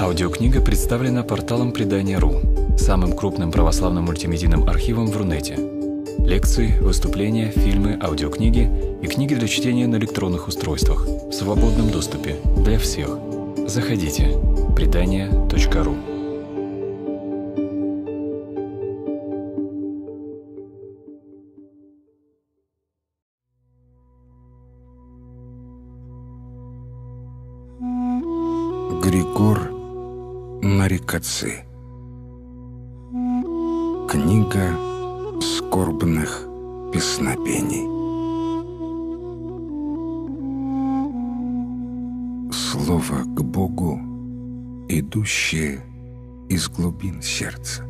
Аудиокнига представлена порталом Предания.ру, самым крупным православным мультимедийным архивом в Рунете. Лекции, выступления, фильмы, аудиокниги и книги для чтения на электронных устройствах в свободном доступе для всех. Заходите. Предания.ру как отцы. Книга скорбных песнопений. Слово к Богу, идущее из глубин сердца.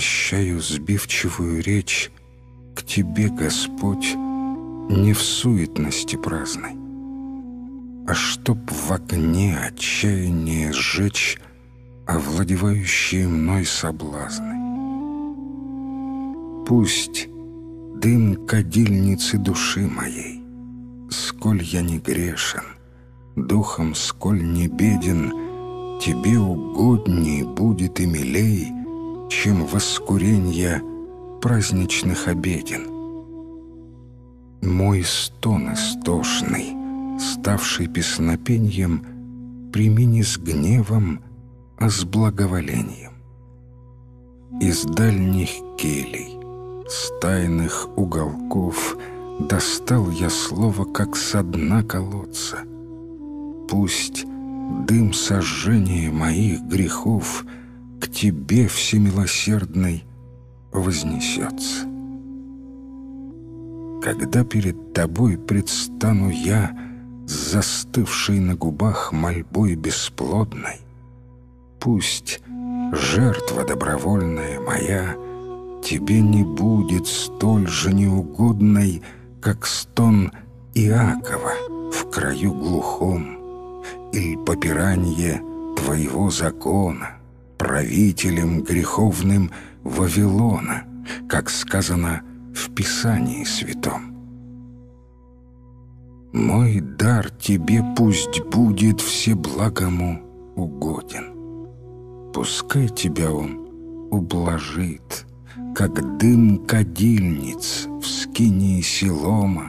возвращаю сбивчивую речь к Тебе, Господь, не в суетности праздной, а чтоб в огне отчаяние сжечь овладевающие мной соблазны. Пусть дым кадильницы души моей, сколь я не грешен, духом сколь не беден, Тебе угодней будет и милей — чем воскуренье праздничных обеден. Мой стон истошный, ставший песнопеньем, прими не с гневом, а с благоволением. Из дальних келей, с тайных уголков достал я слово, как со дна колодца. Пусть дым сожжения моих грехов — к Тебе, Всемилосердный, вознесется. Когда перед Тобой предстану я, с застывшей на губах мольбой бесплодной, пусть жертва добровольная моя Тебе не будет столь же неугодной, как стон Иакова в краю глухом или попирание Твоего закона — правителем греховным Вавилона, как сказано в Писании Святом. «Мой дар тебе пусть будет всеблагому угоден. Пускай тебя он ублажит, как дым кадильниц в скинии Силома,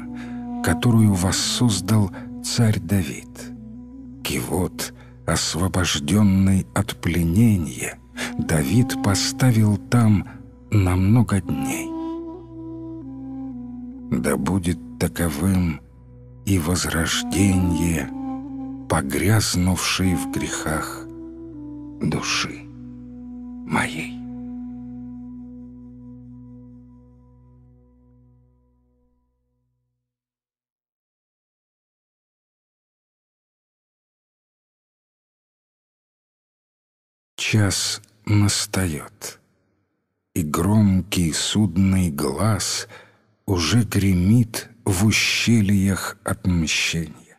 которую воссоздал царь Давид. Кивот — освобожденный от пленения, Давид поставил там на много дней. Да будет таковым и возрождение, погрязнувшей в грехах души моей. час настает, и громкий судный глаз уже гремит в ущельях отмщения.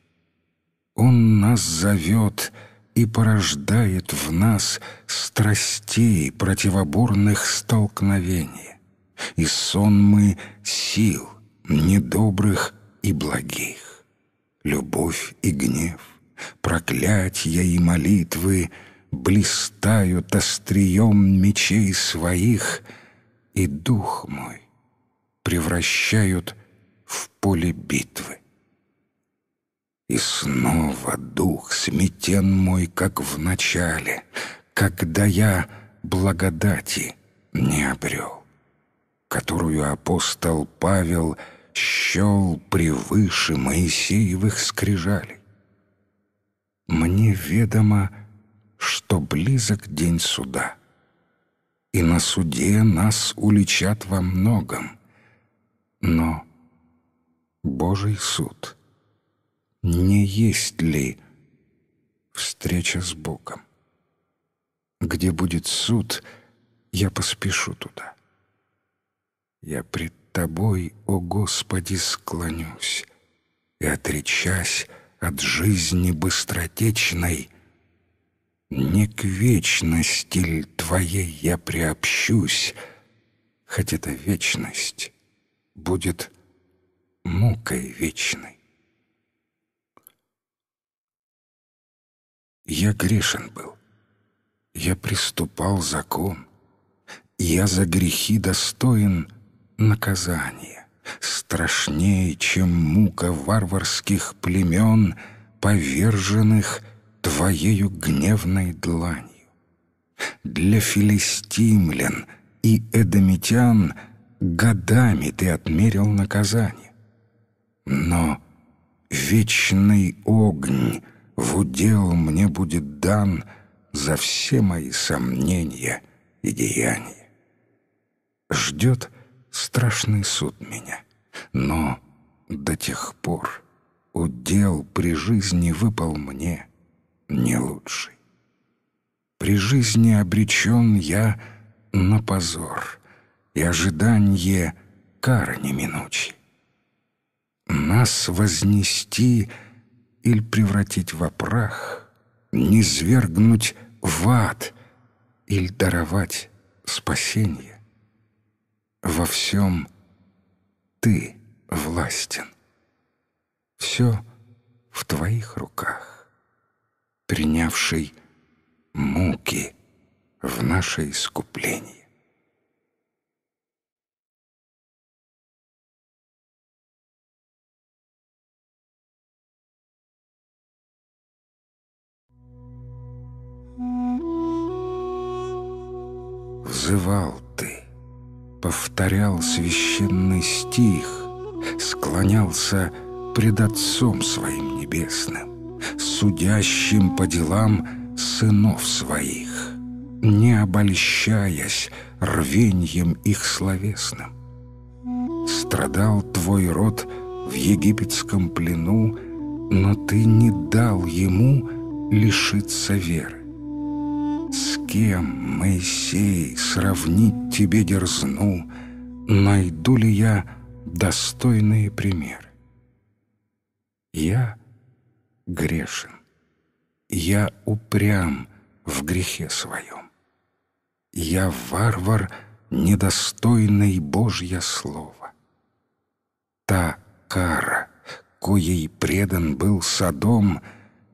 Он нас зовет и порождает в нас страстей противоборных столкновений, и сон мы сил недобрых и благих. Любовь и гнев, проклятья и молитвы — блистают острием мечей своих, и дух мой превращают в поле битвы. И снова дух сметен мой, как в начале, когда я благодати не обрел, которую апостол Павел щел превыше Моисеевых скрижалей. Мне ведомо, что близок день суда. И на суде нас уличат во многом, но Божий суд не есть ли встреча с Богом? Где будет суд, я поспешу туда. Я пред Тобой, о Господи, склонюсь, и, отречась от жизни быстротечной, не к вечности ль твоей я приобщусь, Хоть эта вечность будет мукой вечной. Я грешен был, я приступал закон, Я за грехи достоин наказания, Страшнее, чем мука варварских племен, Поверженных — твоею гневной дланью. Для филистимлян и эдомитян годами ты отмерил наказание. Но вечный огонь в удел мне будет дан за все мои сомнения и деяния. Ждет страшный суд меня, но до тех пор удел при жизни выпал мне — не лучший. При жизни обречен я на позор и ожидание кары неминучей. Нас вознести или превратить в прах, не свергнуть в ад или даровать спасение. Во всем ты властен. Все в твоих руках принявший муки в наше искупление. взывал ты, повторял священный стих, склонялся пред Отцом своим небесным судящим по делам сынов своих, не обольщаясь рвеньем их словесным. Страдал твой род в египетском плену, но ты не дал ему лишиться веры. С кем, Моисей, сравнить тебе дерзну, найду ли я достойные примеры? Я — грешен. Я упрям в грехе своем. Я варвар, недостойный Божье слово. Та кара, коей предан был Содом,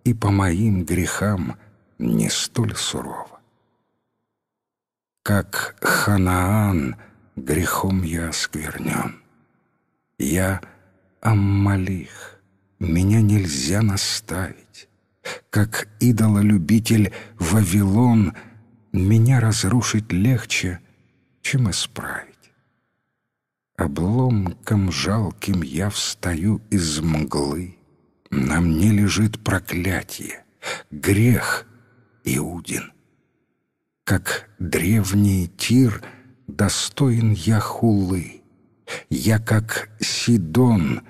и по моим грехам не столь сурова. Как Ханаан грехом я осквернен. Я Аммалих — меня нельзя наставить. Как идололюбитель Вавилон меня разрушить легче, чем исправить. Обломком жалким я встаю из мглы. На мне лежит проклятие, грех Иудин. Как древний Тир достоин я хулы. Я, как Сидон,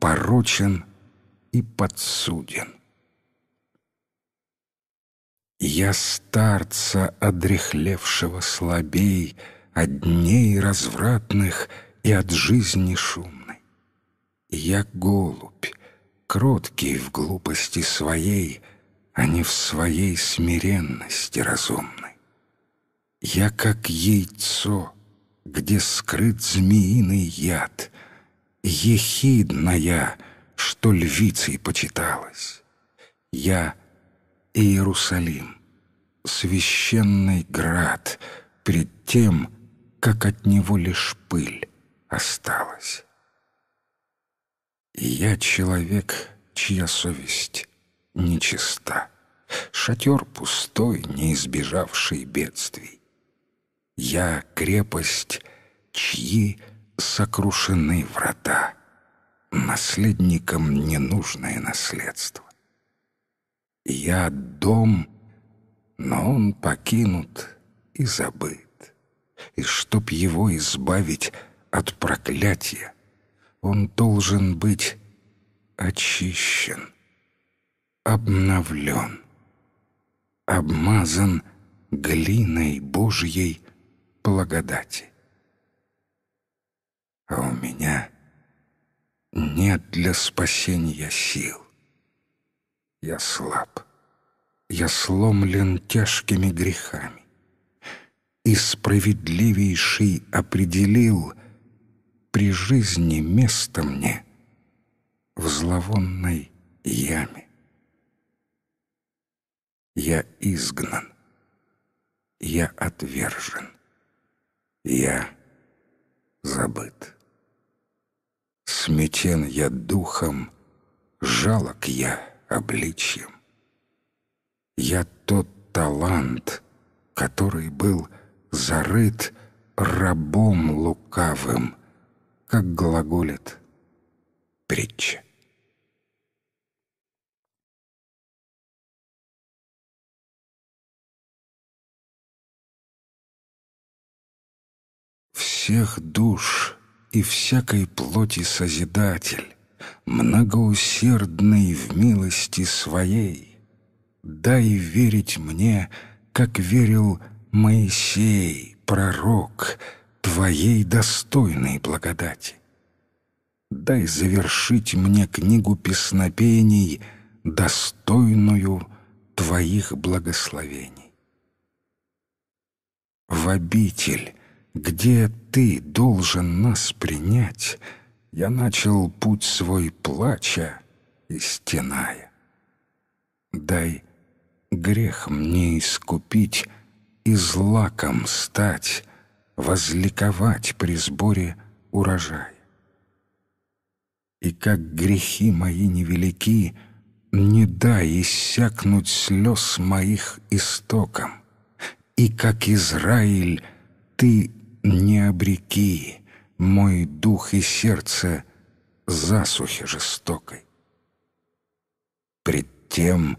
порочен — и подсуден. Я старца, одрехлевшего слабей От дней развратных и от жизни шумной. Я голубь, кроткий в глупости своей, А не в своей смиренности разумной. Я как яйцо, где скрыт змеиный яд, Ехидная — что львицей почиталось, Я — Иерусалим, священный град, перед тем, как от него лишь пыль осталась. И я человек, чья совесть нечиста, шатер пустой, не избежавший бедствий. Я — крепость, чьи сокрушены врата — наследником ненужное наследство. Я дом, но он покинут и забыт. И чтоб его избавить от проклятия, он должен быть очищен, обновлен, обмазан глиной Божьей благодати. А у меня — нет для спасения сил. Я слаб, я сломлен тяжкими грехами. И справедливейший определил при жизни место мне в зловонной яме. Я изгнан, я отвержен, я забыт. Сметен я духом, жалок я обличьем. Я тот талант, который был зарыт рабом лукавым, как глаголит притча. Всех душ — и всякой плоти Созидатель, многоусердный в милости своей. Дай верить мне, как верил Моисей, пророк, Твоей достойной благодати. Дай завершить мне книгу песнопений, достойную Твоих благословений. В обитель где ты должен нас принять, я начал путь свой плача и стеная. Дай грех мне искупить и злаком стать, возликовать при сборе урожая. И как грехи мои невелики, не дай иссякнуть слез моих истоком, и как Израиль ты не обреки мой дух и сердце засухи жестокой. Пред тем,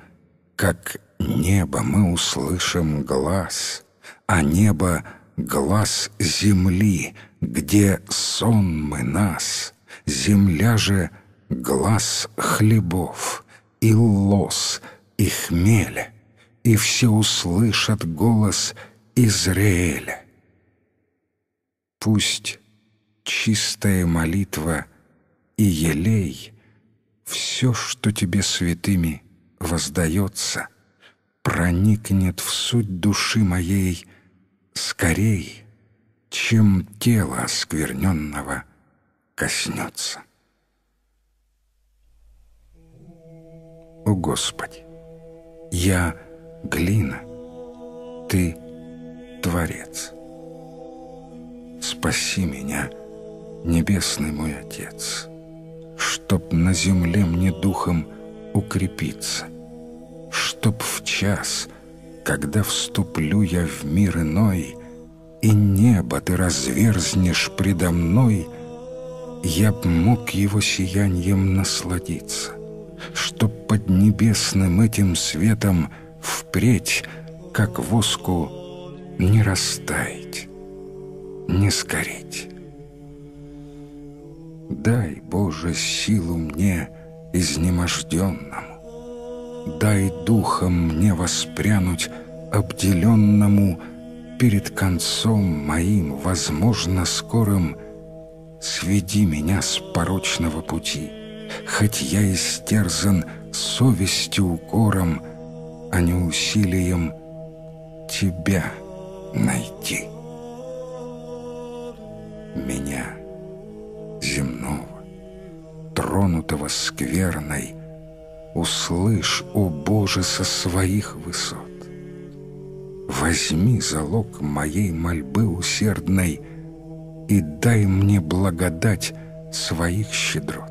как небо мы услышим глаз, а небо — глаз земли, где сон мы нас, земля же — глаз хлебов, и лос, и хмеля, и все услышат голос Израиля. Пусть чистая молитва и елей Все, что тебе святыми воздается, Проникнет в суть души моей Скорей, чем тело оскверненного коснется. О Господи, я глина, Ты творец спаси меня, небесный мой Отец, чтоб на земле мне духом укрепиться, чтоб в час, когда вступлю я в мир иной, и небо ты разверзнешь предо мной, я б мог его сиянием насладиться, чтоб под небесным этим светом впредь, как воску, не растай не скорить. Дай, Боже, силу мне изнеможденному, Дай духом мне воспрянуть обделенному Перед концом моим, возможно, скорым, Сведи меня с порочного пути, Хоть я истерзан совестью укором, А не усилием Тебя найти» меня, земного, тронутого скверной, услышь, о Боже, со своих высот. Возьми залог моей мольбы усердной и дай мне благодать своих щедрот.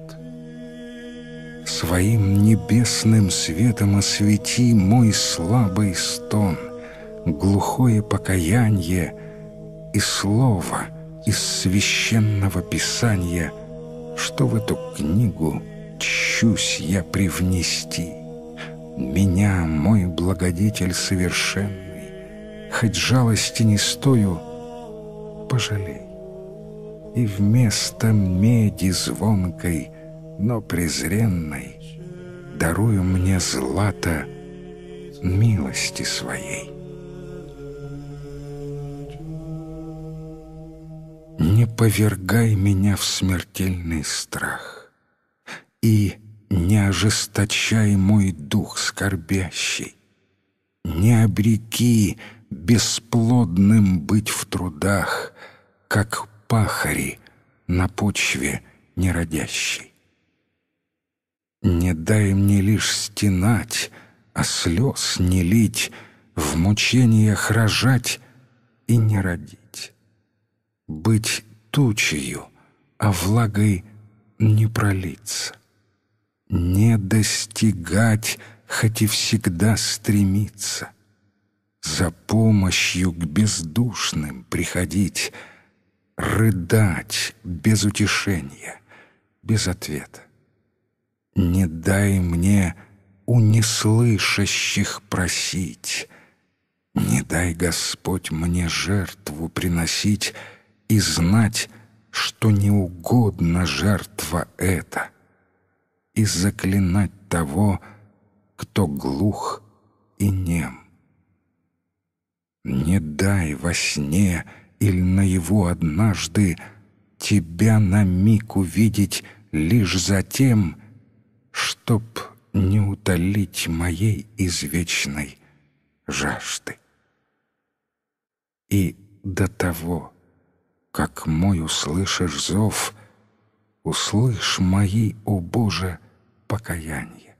Своим небесным светом освети мой слабый стон, глухое покаяние и слово — из священного писания, что в эту книгу чусь я привнести. Меня мой благодетель совершенный, хоть жалости не стою, пожалей. И вместо меди звонкой, но презренной, дарую мне злато милости своей. не повергай меня в смертельный страх и не ожесточай мой дух скорбящий, не обреки бесплодным быть в трудах, как пахари на почве неродящей. Не дай мне лишь стенать, а слез не лить, в мучениях рожать и не родить быть тучею, а влагой не пролиться. Не достигать, хоть и всегда стремиться. За помощью к бездушным приходить, рыдать без утешения, без ответа. Не дай мне у неслышащих просить, Не дай, Господь, мне жертву приносить и знать, что не угодно жертва эта, и заклинать того, кто глух и нем. Не дай во сне или на его однажды тебя на миг увидеть лишь за тем, чтоб не утолить моей извечной жажды. И до того как мой услышишь зов, Услышь мои, о Боже, покаяние.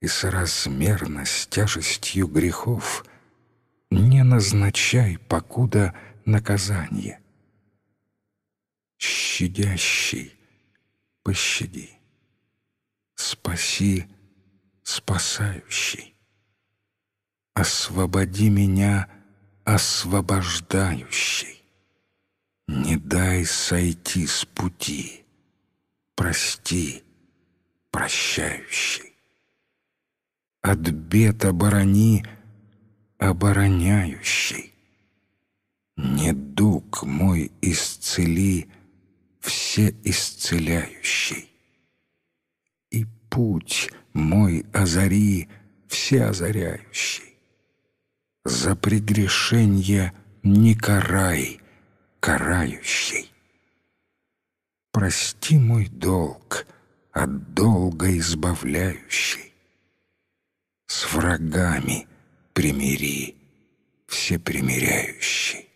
И соразмерно с тяжестью грехов Не назначай, покуда наказание. Щадящий, пощади, Спаси, спасающий. Освободи меня, освобождающий. Не дай сойти с пути. Прости, прощающий. От бед оборони, обороняющий. Недуг мой исцели, все исцеляющий. И путь мой озари, все озаряющий. За прегрешенье не карай — карающей. Прости мой долг от долга избавляющий. С врагами примири всепримиряющий.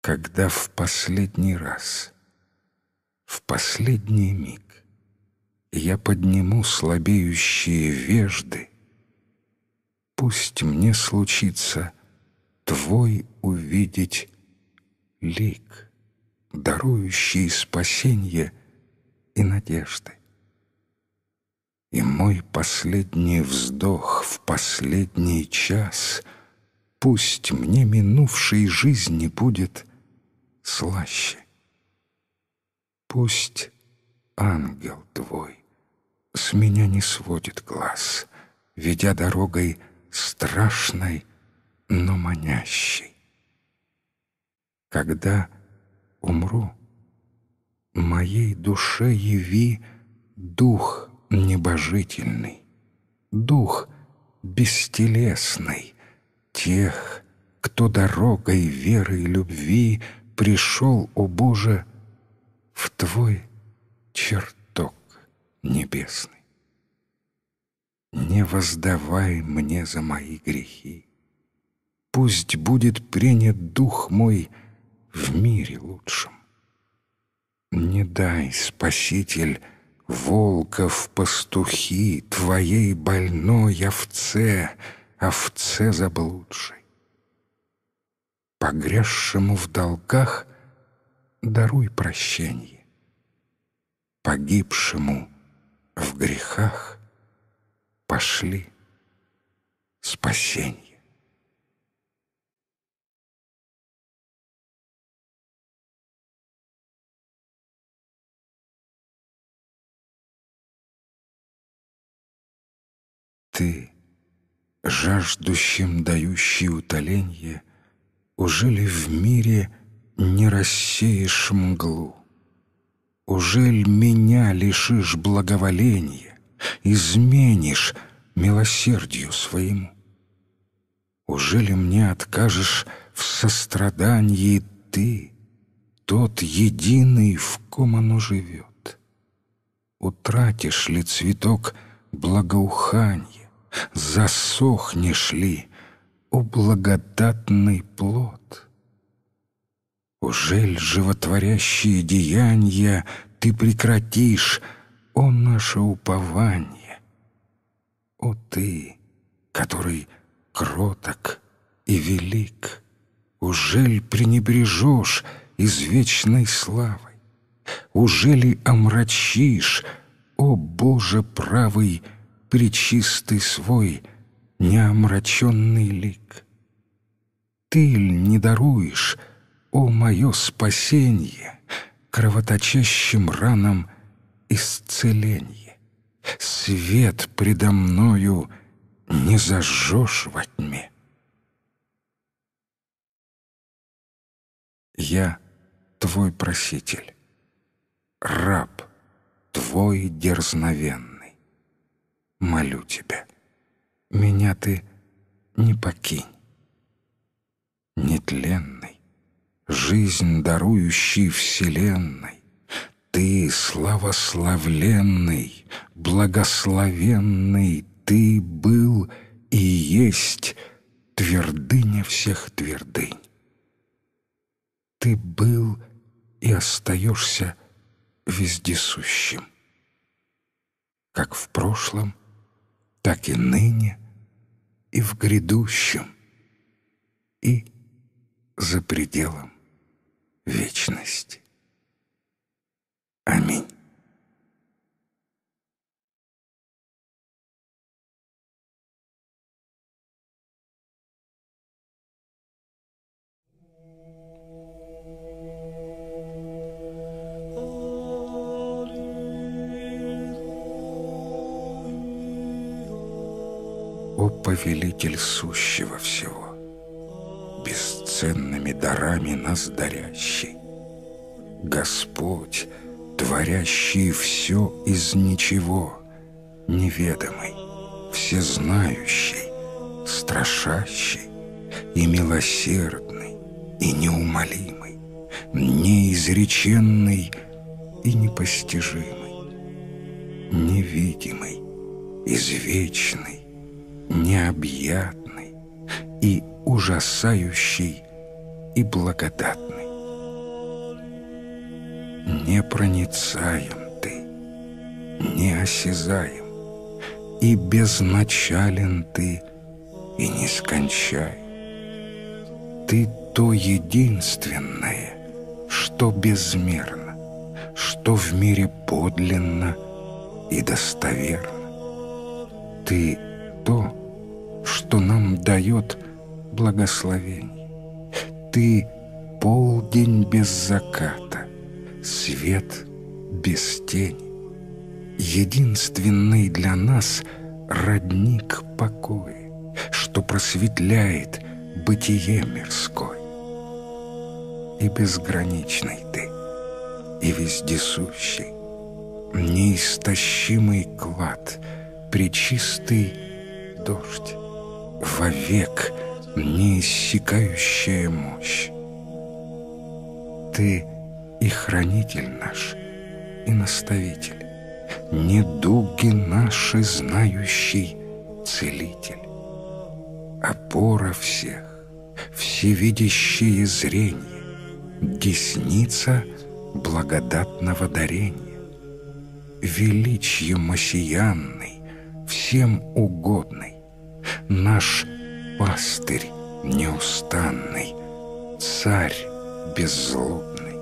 Когда в последний раз, в последний миг Я подниму слабеющие вежды, Пусть мне случится — твой увидеть лик, дарующий спасенье и надежды. И мой последний вздох в последний час Пусть мне минувшей жизни будет слаще. Пусть ангел твой с меня не сводит глаз, Ведя дорогой страшной но манящий. Когда умру, моей душе яви дух небожительный, дух бестелесный тех, кто дорогой веры и любви пришел, о Боже, в Твой чертог небесный. Не воздавай мне за мои грехи, пусть будет принят дух мой в мире лучшем. Не дай, Спаситель, волков пастухи, твоей больной овце, овце заблудшей. Погрязшему в долгах даруй прощение, погибшему в грехах пошли спасенье. ты, жаждущим дающий утоленье, Ужели в мире не рассеешь мглу? Ужель меня лишишь благоволения, Изменишь милосердию своему? Ужели мне откажешь в сострадании ты, Тот единый, в ком оно живет? Утратишь ли цветок благоуханья, засохнешь ли, у благодатный плод? Ужель животворящие деяния ты прекратишь, о наше упование? О ты, который кроток и велик, Ужель пренебрежешь извечной славой? Ужели омрачишь, о Боже правый, причистый свой неомраченный лик. Ты ль не даруешь, о мое спасение, кровоточащим ранам исцеление, Свет предо мною не зажжешь во тьме. Я твой проситель, раб твой дерзновен молю тебя, меня ты не покинь. Нетленный, жизнь дарующий вселенной, ты славославленный, благословенный, ты был и есть твердыня всех твердынь. Ты был и остаешься вездесущим, как в прошлом, так и ныне, и в грядущем, и за пределом вечности. Аминь. повелитель сущего всего, бесценными дарами нас дарящий. Господь, творящий все из ничего, неведомый, всезнающий, страшащий и милосердный, и неумолимый, неизреченный и непостижимый, невидимый, извечный, необъятный и ужасающий и благодатный. Непроницаем ты, неосязаем, и безначален ты, и нескончай. Ты то единственное, что безмерно, что в мире подлинно и достоверно. Ты то, что нам дает благословение. Ты — полдень без заката, свет без тени, единственный для нас родник покоя, что просветляет бытие мирской, И безграничный ты, и вездесущий, неистощимый клад, пречистый дождь, вовек неиссякающая мощь. Ты и хранитель наш, и наставитель, недуги наши знающий целитель, опора всех, всевидящее зрение, десница благодатного дарения, величье Масиян всем угодный, наш пастырь неустанный, царь беззлобный,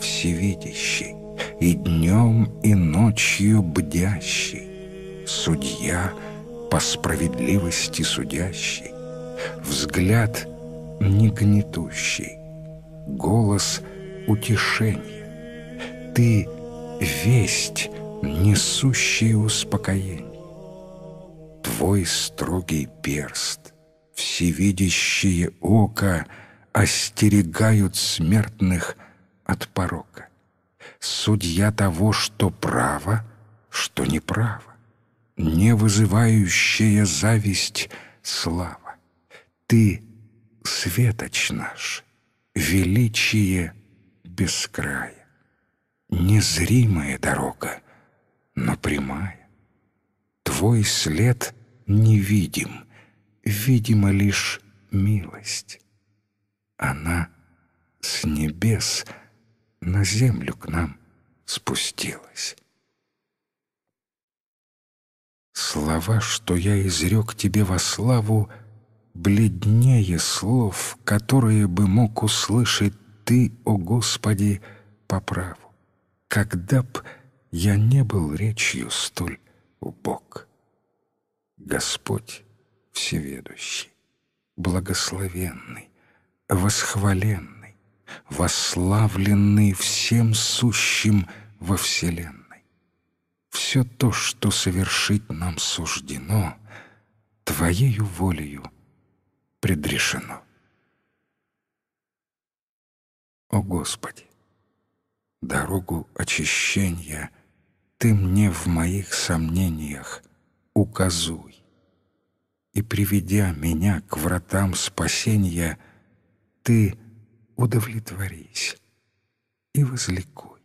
всевидящий и днем, и ночью бдящий, судья по справедливости судящий, взгляд негнетущий, голос утешения. Ты — весть, несущая успокоение твой строгий перст, всевидящее око остерегают смертных от порока. Судья того, что право, что неправо, не вызывающая зависть слава. Ты — светоч наш, величие без края, незримая дорога, но прямая. Твой след не видим, видима лишь милость. Она с небес на землю к нам спустилась. Слова, что я изрек тебе во славу, бледнее слов, которые бы мог услышать ты, о Господи, по праву, когда б я не был речью столь убог. Господь Всеведущий, Благословенный, Восхваленный, Восславленный всем сущим во Вселенной. Все то, что совершить нам суждено, Твоею волею предрешено. О Господи, дорогу очищения Ты мне в моих сомнениях указуй. И приведя меня к вратам спасения, ты удовлетворись и возликуй.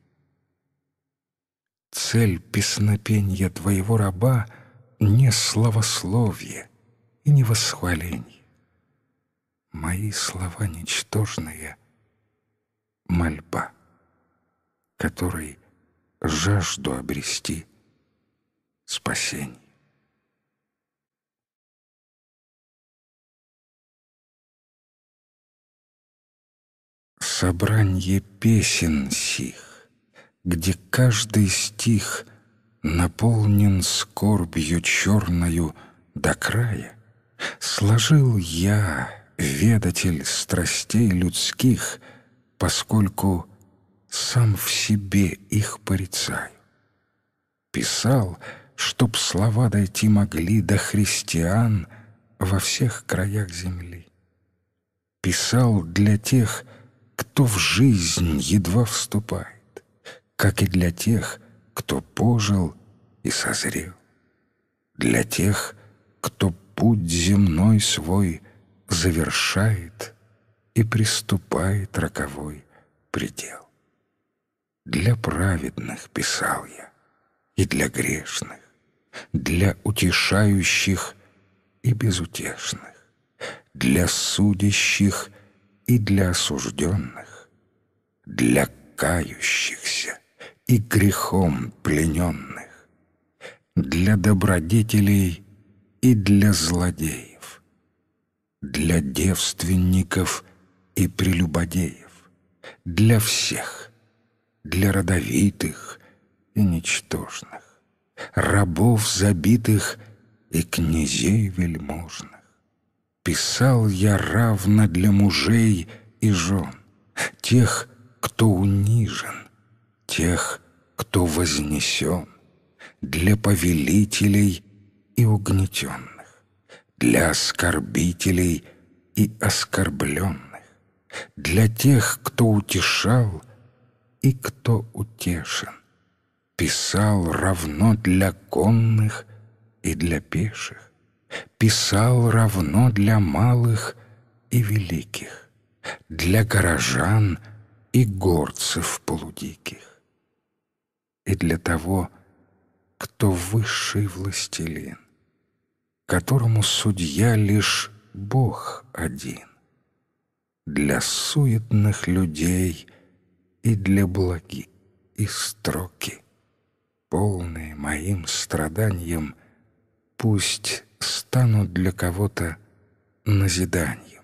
Цель песнопения твоего раба не словословие и не восхваление. Мои слова ничтожные — мольба, которой жажду обрести спасение. собрание песен сих, Где каждый стих наполнен скорбью черною до края, Сложил я, ведатель страстей людских, Поскольку сам в себе их порицаю. Писал, чтоб слова дойти могли до христиан во всех краях земли. Писал для тех, кто в жизнь едва вступает, как и для тех, кто пожил и созрел, для тех, кто путь земной свой завершает и приступает роковой предел. Для праведных писал я, и для грешных, для утешающих и безутешных, для судящих и и для осужденных, для кающихся и грехом плененных, для добродетелей и для злодеев, для девственников и прелюбодеев, для всех, для родовитых и ничтожных, рабов забитых и князей вельможных Писал я равно для мужей и жен, тех, кто унижен, тех, кто вознесен, для повелителей и угнетенных, для оскорбителей и оскорбленных, для тех, кто утешал и кто утешен, писал равно для конных и для пеших писал равно для малых и великих, для горожан и горцев полудиких, и для того, кто высший властелин, которому судья лишь Бог один, для суетных людей и для благи и строки, полные моим страданиям пусть станут для кого-то назиданием.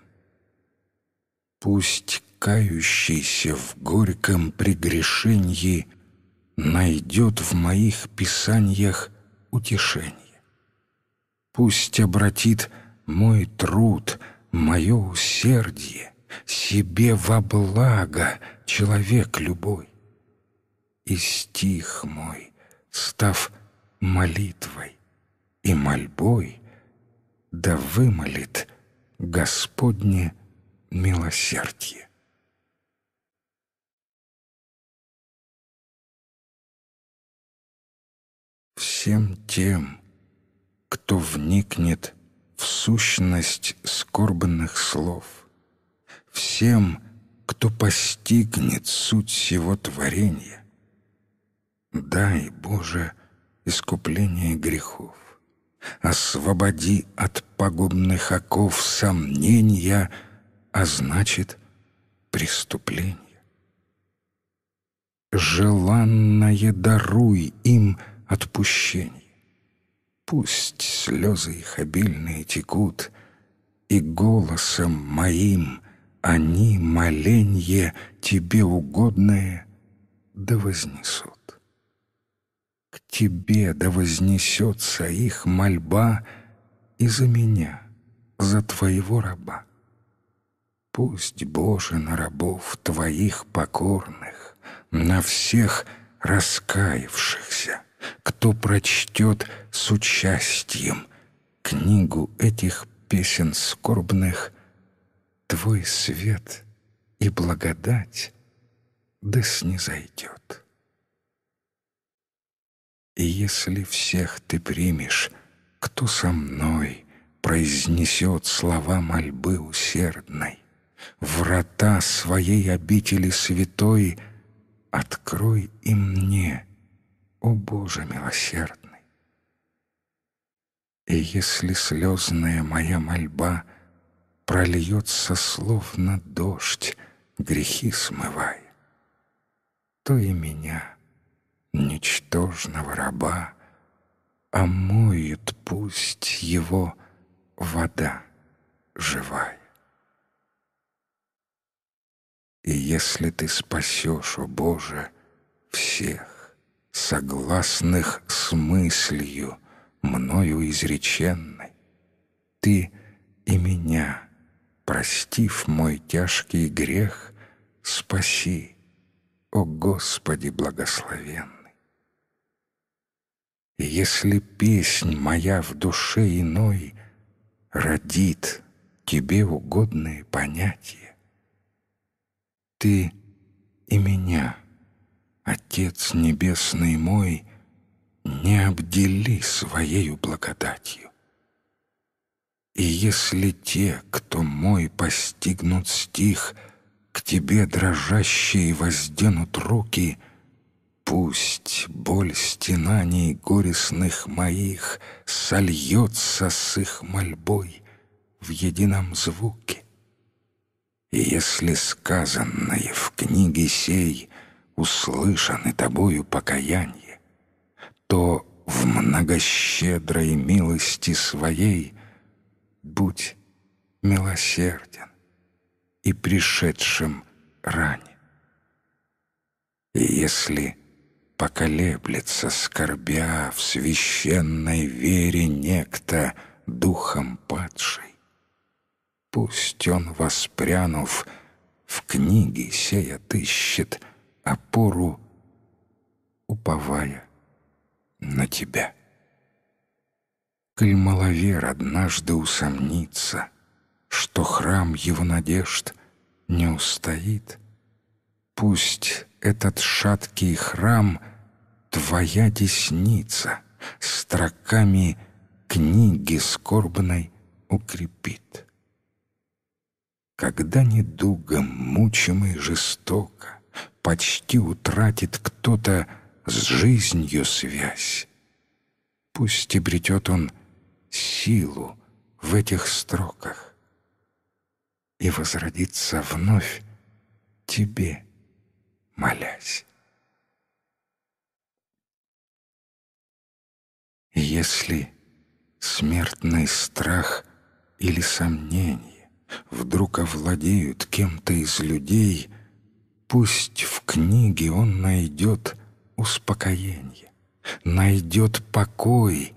Пусть кающийся в горьком прегрешении найдет в моих писаниях утешение. Пусть обратит мой труд, мое усердие себе во благо человек любой. И стих мой, став молитвой, и мольбой, да вымолит Господне милосердие. Всем тем, кто вникнет в сущность скорбных слов, всем, кто постигнет суть всего творения, дай, Боже, искупление грехов Освободи от погубных оков сомнения, а значит, преступления. Желанное даруй им отпущение. Пусть слезы их обильные текут, и голосом моим они моленье тебе угодное да вознесут. Тебе да вознесется их мольба и за меня, за твоего раба. Пусть, Боже, на рабов твоих покорных, на всех раскаявшихся, кто прочтет с участием книгу этих песен скорбных, твой свет и благодать да снизойдет. И если всех ты примешь, кто со мной произнесет слова мольбы усердной? Врата своей обители святой открой и мне, о Боже милосердный. И если слезная моя мольба прольется словно дождь, грехи смывая, то и меня ничтожного раба, Омоет а пусть его вода живая. И если ты спасешь, о Боже, всех, согласных с мыслью, мною изреченной, ты и меня, простив мой тяжкий грех, спаси, о Господи благословен. И если песнь моя в душе иной Родит тебе угодные понятия, Ты и меня, Отец Небесный мой, Не обдели своею благодатью. И если те, кто мой постигнут стих, К тебе дрожащие возденут руки — Пусть боль стенаний горестных моих Сольется с их мольбой в едином звуке. И если сказанное в книге сей Услышаны тобою покаяние, То в многощедрой милости своей Будь милосерден и пришедшим ране. И если поколеблется, скорбя в священной вере некто духом падший. Пусть он, воспрянув, в книге сей отыщет опору, уповая на тебя. Коль маловер однажды усомнится, что храм его надежд не устоит. Пусть этот шаткий храм Твоя десница строками книги скорбной укрепит. Когда недугом мучимый жестоко Почти утратит кто-то с жизнью связь, Пусть обретет он силу в этих строках И возродится вновь тебе — молясь. если смертный страх или сомнение вдруг овладеют кем-то из людей, пусть в книге он найдет успокоение, найдет покой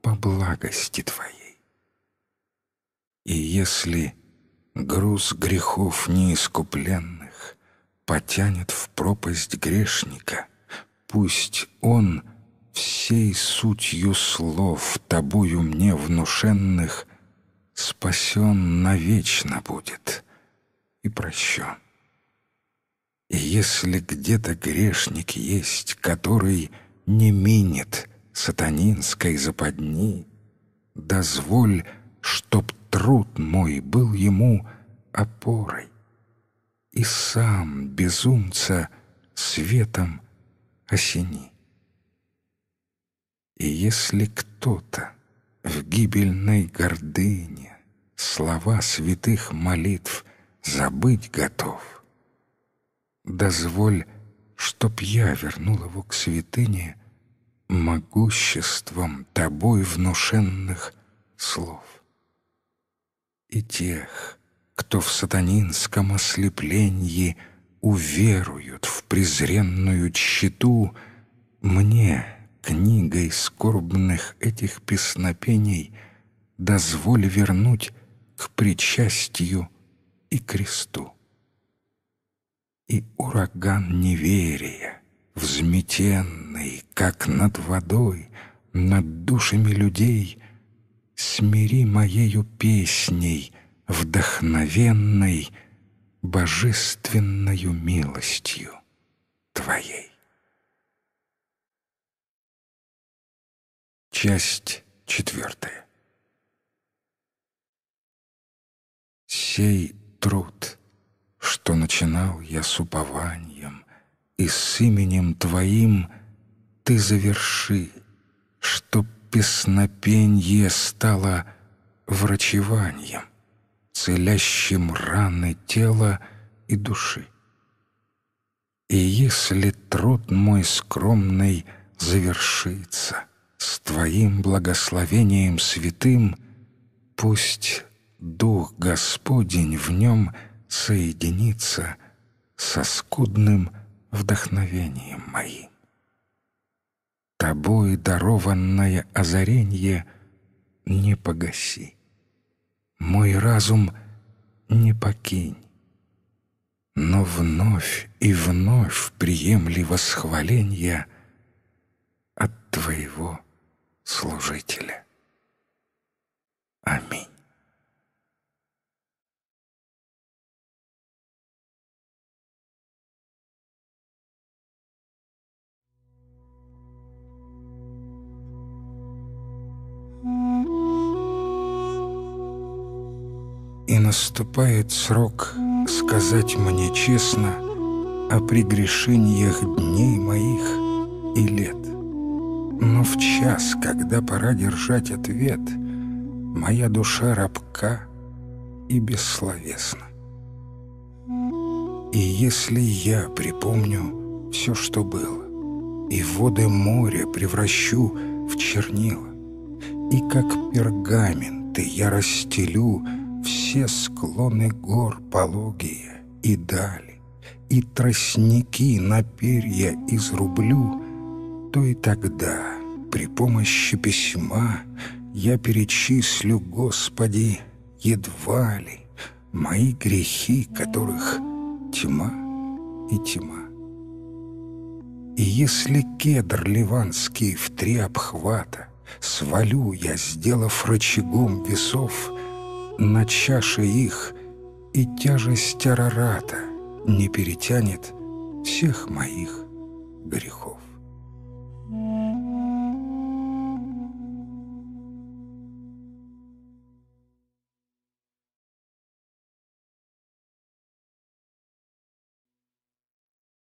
по благости Твоей. И если груз грехов неискупленный, потянет в пропасть грешника. Пусть он всей сутью слов, тобою мне внушенных, спасен навечно будет и прощен. И если где-то грешник есть, который не минет сатанинской западни, дозволь, чтоб труд мой был ему опорой и сам безумца светом осени. И если кто-то в гибельной гордыне слова святых молитв забыть готов, дозволь, чтоб я вернул его к святыне могуществом тобой внушенных слов. И тех, кто в сатанинском ослеплении уверуют в презренную тщету, мне, книгой скорбных этих песнопений, дозволь вернуть к причастию и кресту. И ураган неверия, взметенный, как над водой, над душами людей, смири моею песней — вдохновенной, божественною милостью Твоей. Часть четвертая. Сей труд, что начинал я с упованием и с именем Твоим, Ты заверши, чтоб песнопенье стало врачеванием, целящим раны тела и души. И если труд мой скромный завершится с Твоим благословением святым, пусть Дух Господень в нем соединится со скудным вдохновением моим. Тобой дарованное озаренье не погаси мой разум не покинь. Но вновь и вновь приемли восхваления от Твоего служителя. Аминь. Mm-hmm и наступает срок сказать мне честно о прегрешениях дней моих и лет. Но в час, когда пора держать ответ, моя душа рабка и бессловесна. И если я припомню все, что было, и воды моря превращу в чернила, и как пергамент я расстелю — все склоны гор пологие и дали, и тростники на перья изрублю, то и тогда при помощи письма я перечислю, Господи, едва ли мои грехи, которых тьма и тьма. И если кедр ливанский в три обхвата свалю я, сделав рычагом весов — на чаше их и тяжесть Арарата не перетянет всех моих грехов.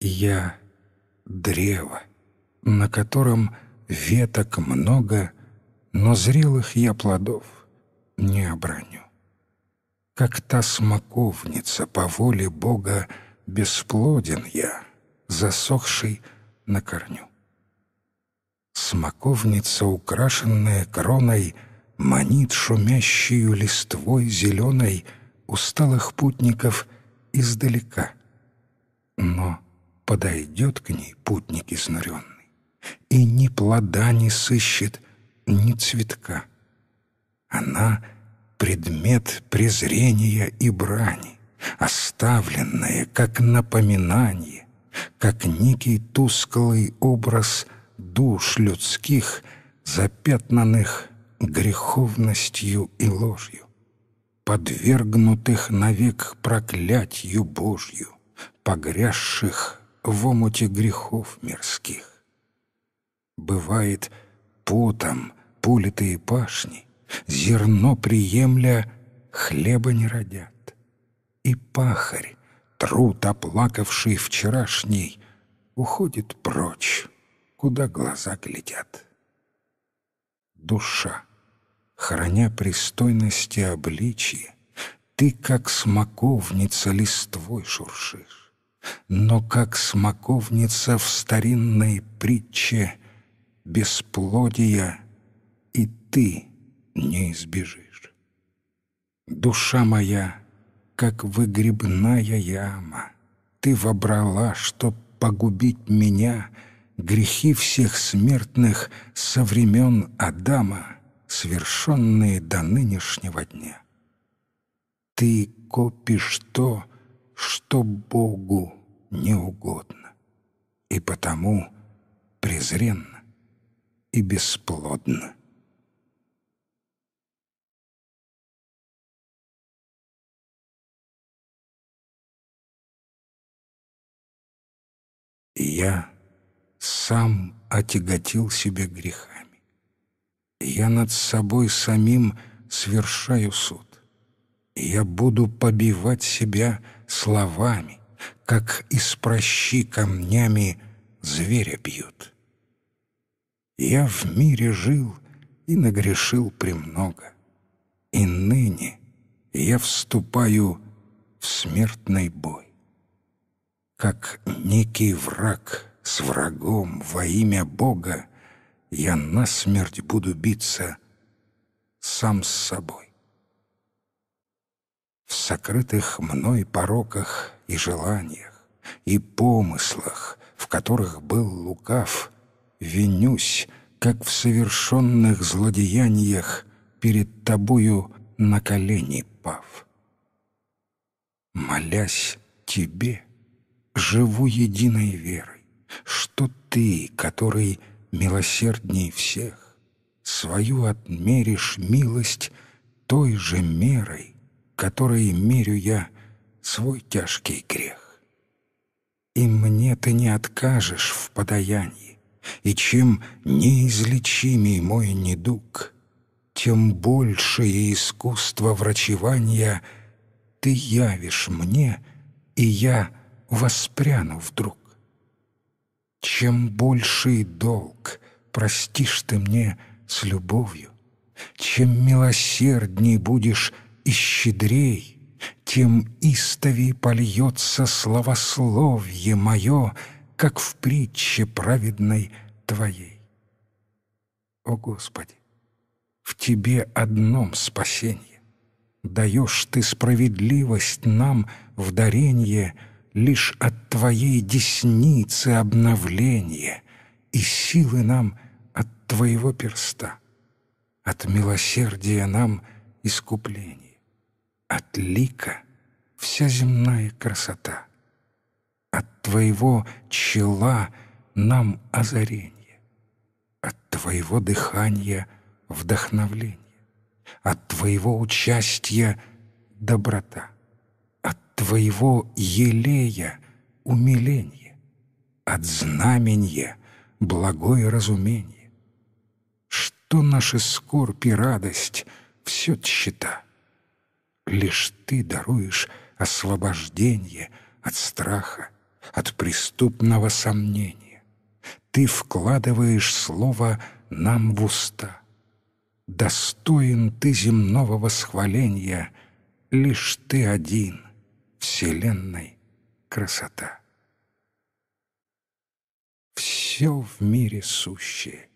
Я — древо, на котором веток много, но зрелых я плодов не оброню. Как та смоковница по воле Бога бесплоден я, засохший на корню. Смоковница, украшенная кроной, манит шумящую листвой зеленой усталых путников издалека. Но подойдет к ней путник изнуренный, и ни плода не сыщет, ни цветка. Она — предмет презрения и брани, оставленное как напоминание, как некий тусклый образ душ людских, запятнанных греховностью и ложью, подвергнутых навек проклятью Божью, погрязших в омуте грехов мирских. Бывает потом политые пашни, зерно приемля, хлеба не родят. И пахарь, труд оплакавший вчерашний, уходит прочь, куда глаза глядят. Душа, храня пристойности обличия, ты, как смоковница, листвой шуршишь, но как смоковница в старинной притче бесплодия и ты — не избежишь. Душа моя, как выгребная яма, ты вобрала, чтоб погубить меня, грехи всех смертных со времен Адама, совершенные до нынешнего дня. Ты копишь то, что Богу не угодно, и потому презренно и бесплодно. я сам отяготил себя грехами. я над собой самим свершаю суд. я буду побивать себя словами, как из прощи камнями зверя бьют. я в мире жил и нагрешил премного. И ныне я вступаю в смертный бой. Как некий враг с врагом во имя Бога я насмерть буду биться сам с собой. В сокрытых мной пороках и желаниях, и помыслах, в которых был лукав, винюсь, как в совершенных злодеяниях перед тобою на колени пав. Молясь тебе, живу единой верой, что ты, который милосердней всех, свою отмеришь милость той же мерой, которой мерю я свой тяжкий грех. И мне ты не откажешь в подаянии, и чем неизлечимей мой недуг, тем большее искусство врачевания ты явишь мне, и я — воспряну вдруг. Чем больший долг простишь ты мне с любовью, Чем милосердней будешь и щедрей, Тем истовей польется словословье мое, Как в притче праведной твоей. О Господи, в Тебе одном спасение, Даешь Ты справедливость нам в даренье — лишь от Твоей десницы обновление и силы нам от Твоего перста, от милосердия нам искупление, от лика вся земная красота, от Твоего чела нам озарение, от Твоего дыхания вдохновление, от Твоего участия доброта — Твоего елея умиленье, от знаменья благое разумение. Что наши скорбь и радость — все тщета. Лишь Ты даруешь освобождение от страха, от преступного сомнения. Ты вкладываешь слово нам в уста. Достоин Ты земного восхваления, лишь Ты один — Вселенной красота. Все в мире сущее,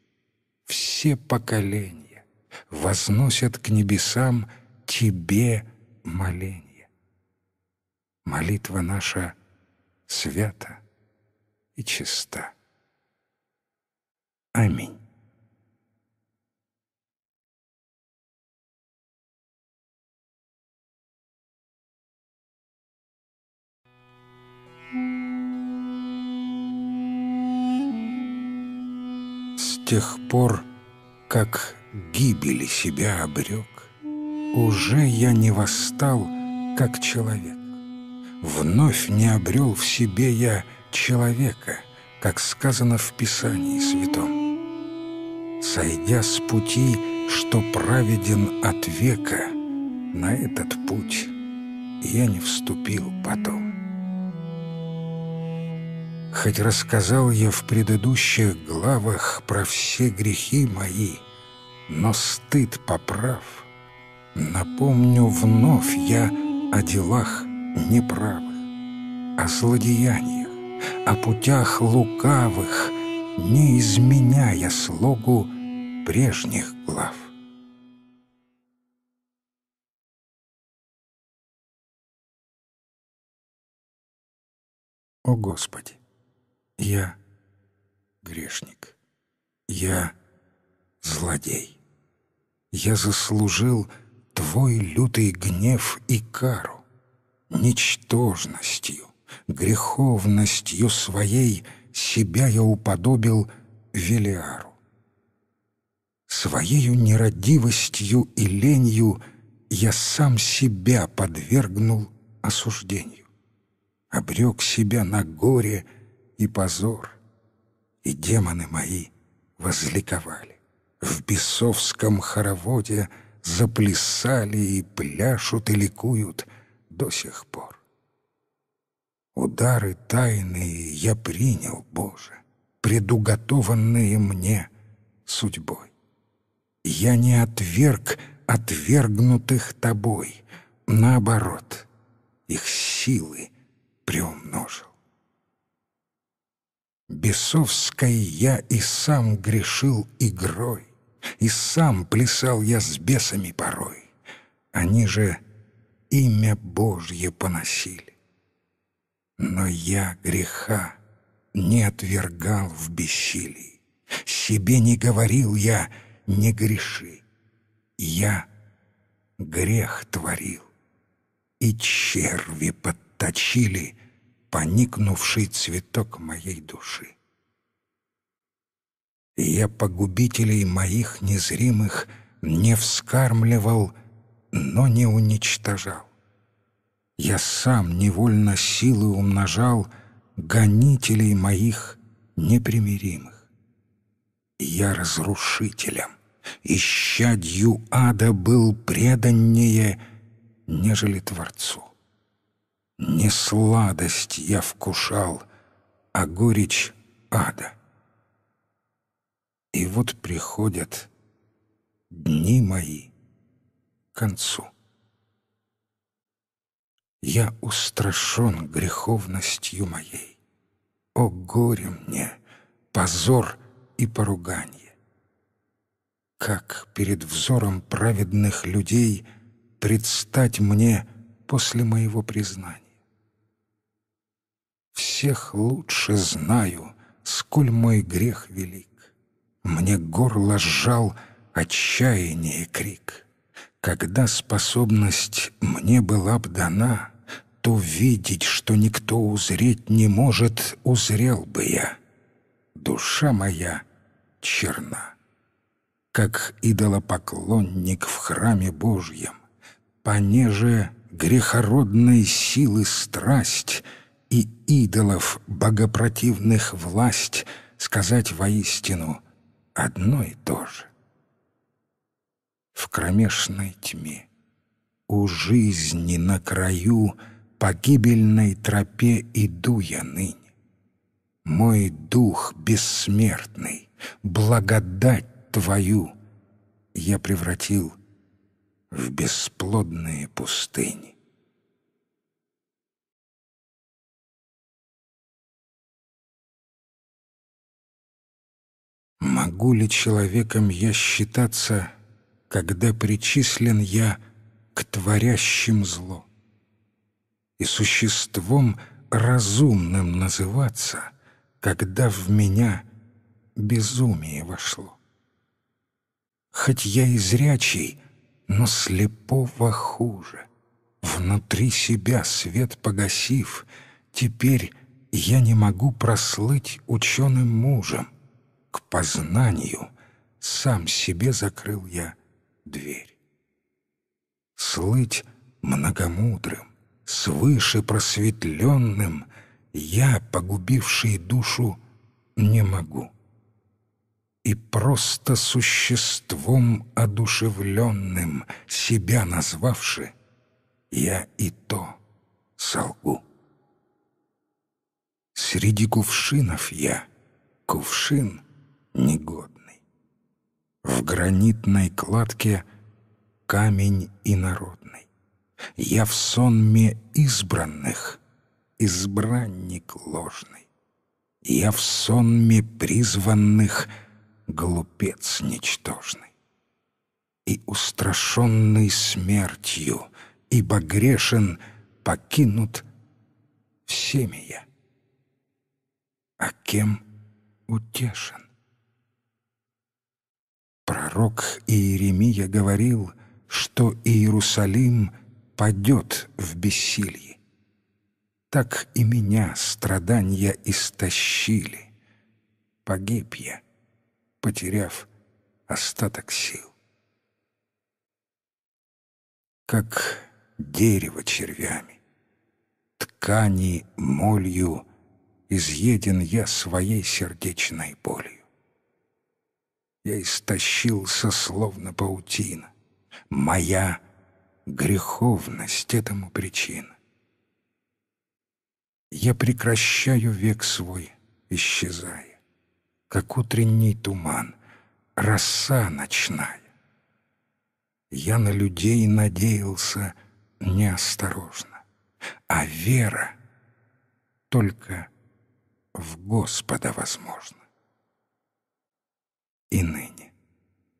все поколения возносят к небесам Тебе моление. Молитва наша свята и чиста. Аминь. С тех пор, как гибели себя обрек, Уже я не восстал, как человек. Вновь не обрел в себе я человека, Как сказано в Писании Святом. Сойдя с пути, что праведен от века, На этот путь я не вступил потом хоть рассказал я в предыдущих главах про все грехи мои, но стыд поправ. Напомню вновь я о делах неправых, о злодеяниях, о путях лукавых, не изменяя слогу прежних глав. О Господи! Я грешник. Я злодей. Я заслужил твой лютый гнев и кару. Ничтожностью, греховностью своей себя я уподобил Велиару. Своею нерадивостью и ленью я сам себя подвергнул осуждению. Обрек себя на горе — и позор. И демоны мои возликовали. В бесовском хороводе заплясали и пляшут и ликуют до сих пор. Удары тайные я принял, Боже, предуготованные мне судьбой. Я не отверг отвергнутых тобой, наоборот, их силы приумножил. Бесовской я и сам грешил игрой, И сам плясал я с бесами порой. Они же имя Божье поносили. Но я греха не отвергал в бессилии. Себе не говорил я «не греши». Я грех творил, и черви подточили поникнувший цветок моей души. я погубителей моих незримых не вскармливал, но не уничтожал. Я сам невольно силы умножал гонителей моих непримиримых. я разрушителем, исчадью ада был преданнее, нежели Творцу. Не сладость я вкушал, а горечь ада. И вот приходят дни мои к концу. Я устрашен греховностью моей. О горе мне, позор и поруганье! Как перед взором праведных людей предстать мне после моего признания? всех лучше знаю, сколь мой грех велик. Мне горло сжал отчаяние крик. Когда способность мне была б дана, то видеть, что никто узреть не может, узрел бы я. Душа моя черна. Как идолопоклонник в храме Божьем, понеже грехородной силы страсть — и идолов богопротивных власть сказать воистину одно и то же. В кромешной тьме, у жизни на краю, погибельной тропе иду я ныне. Мой дух бессмертный, благодать твою я превратил в бесплодные пустыни. Могу ли человеком я считаться, когда причислен я к творящим зло? И существом разумным называться, когда в меня безумие вошло? Хоть я и зрячий, но слепого хуже. Внутри себя свет погасив, теперь я не могу прослыть ученым мужем — к познанию сам себе закрыл я дверь. Слыть многомудрым, свыше просветленным, я, погубивший душу, не могу. И просто существом одушевленным, себя назвавши, я и то солгу. Среди кувшинов я, кувшин — негодный. В гранитной кладке камень инородный. Я в сонме избранных, избранник ложный. Я в сонме призванных, глупец ничтожный. И устрашенный смертью, ибо грешен, покинут всеми я. А кем утешен? Пророк Иеремия говорил, что Иерусалим падет в бессилье. Так и меня страдания истощили. Погиб я, потеряв остаток сил. Как дерево червями, ткани молью изъеден я своей сердечной болью. Я истощился, словно паутина. Моя греховность этому причина. Я прекращаю век свой, исчезая, Как утренний туман, роса ночная. Я на людей надеялся неосторожно, А вера только в Господа возможна и ныне.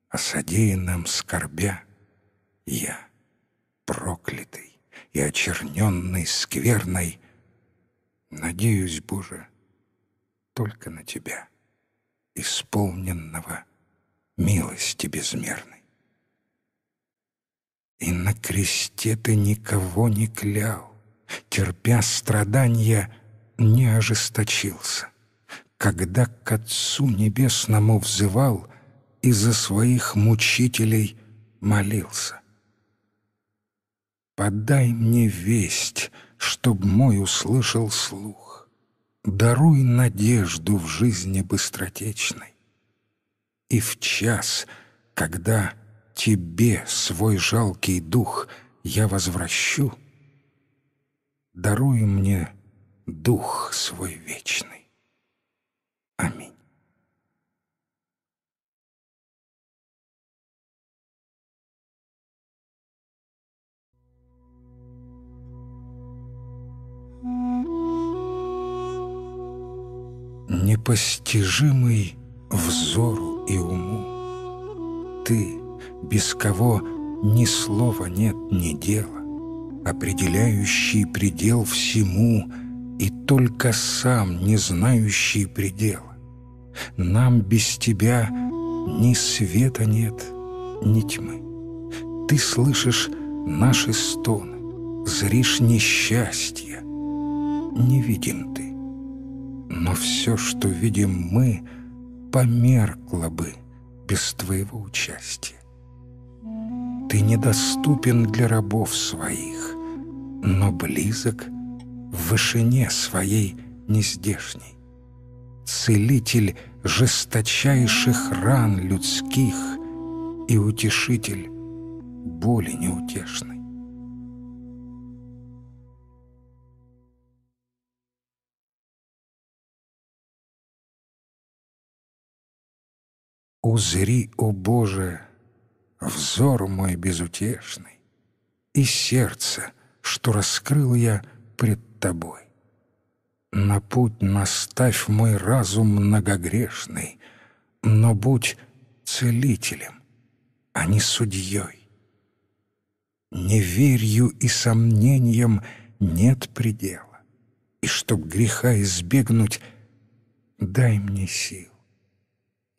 А содеянном скорбя я, проклятый и очерненный скверной, надеюсь, Боже, только на Тебя, исполненного милости безмерной. И на кресте ты никого не клял, терпя страдания, не ожесточился — когда к Отцу Небесному взывал и за своих мучителей молился. «Подай мне весть, чтоб мой услышал слух, даруй надежду в жизни быстротечной. И в час, когда тебе свой жалкий дух я возвращу, даруй мне дух свой вечный». Аминь. Непостижимый взору и уму, Ты, без кого ни слова нет, ни дела, Определяющий предел всему — и только сам не знающий предел. Нам без тебя ни света нет, ни тьмы. Ты слышишь наши стоны, зришь несчастье. Не видим ты, но все, что видим мы, померкло бы без твоего участия. Ты недоступен для рабов своих, но близок в вышине своей нездешней целитель жесточайших ран людских и утешитель боли неутешной. Узри, о Боже, взор мой безутешный и сердце, что раскрыл я пред Тобой. На путь наставь мой разум многогрешный, но будь целителем, а не судьей. Неверью и сомнением нет предела, и чтоб греха избегнуть, дай мне сил.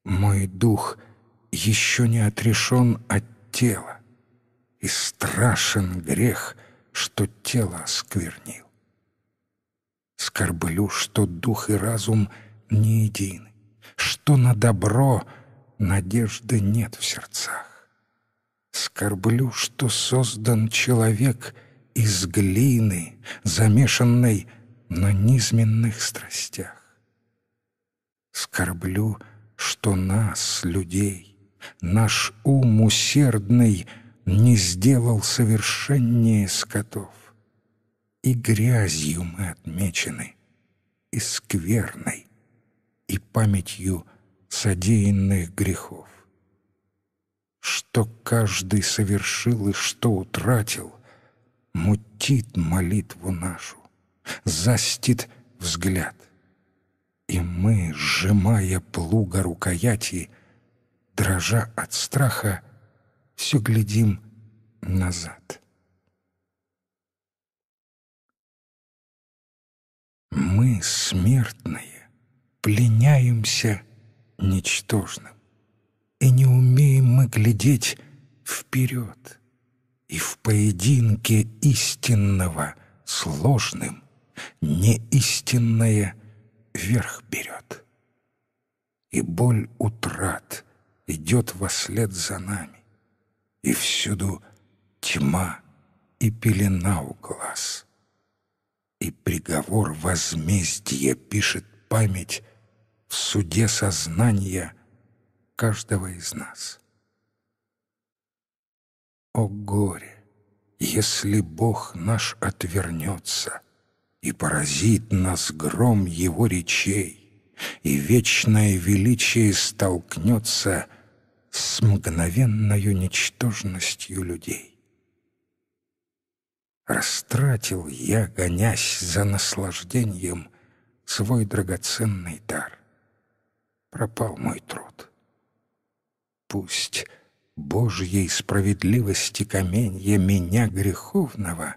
Мой дух еще не отрешен от тела, и страшен грех, что тело осквернил. Скорблю, что дух и разум не едины, что на добро надежды нет в сердцах. Скорблю, что создан человек из глины, замешанной на низменных страстях. Скорблю, что нас, людей, наш ум усердный не сделал совершеннее скотов. И грязью мы отмечены, и скверной, и памятью содеянных грехов. Что каждый совершил и что утратил, мутит молитву нашу, застит взгляд. И мы, сжимая плуга рукояти, дрожа от страха, все глядим назад. Мы, смертные, пленяемся ничтожным, и не умеем мы глядеть вперед, и в поединке истинного сложным неистинное верх берет. И боль утрат идет во след за нами, и всюду тьма и пелена у глаз — и приговор возмездия пишет память в суде сознания каждого из нас. О горе, если Бог наш отвернется и поразит нас гром его речей, и вечное величие столкнется с мгновенною ничтожностью людей. Растратил я, гонясь за наслаждением, свой драгоценный дар. Пропал мой труд. Пусть Божьей справедливости каменья меня греховного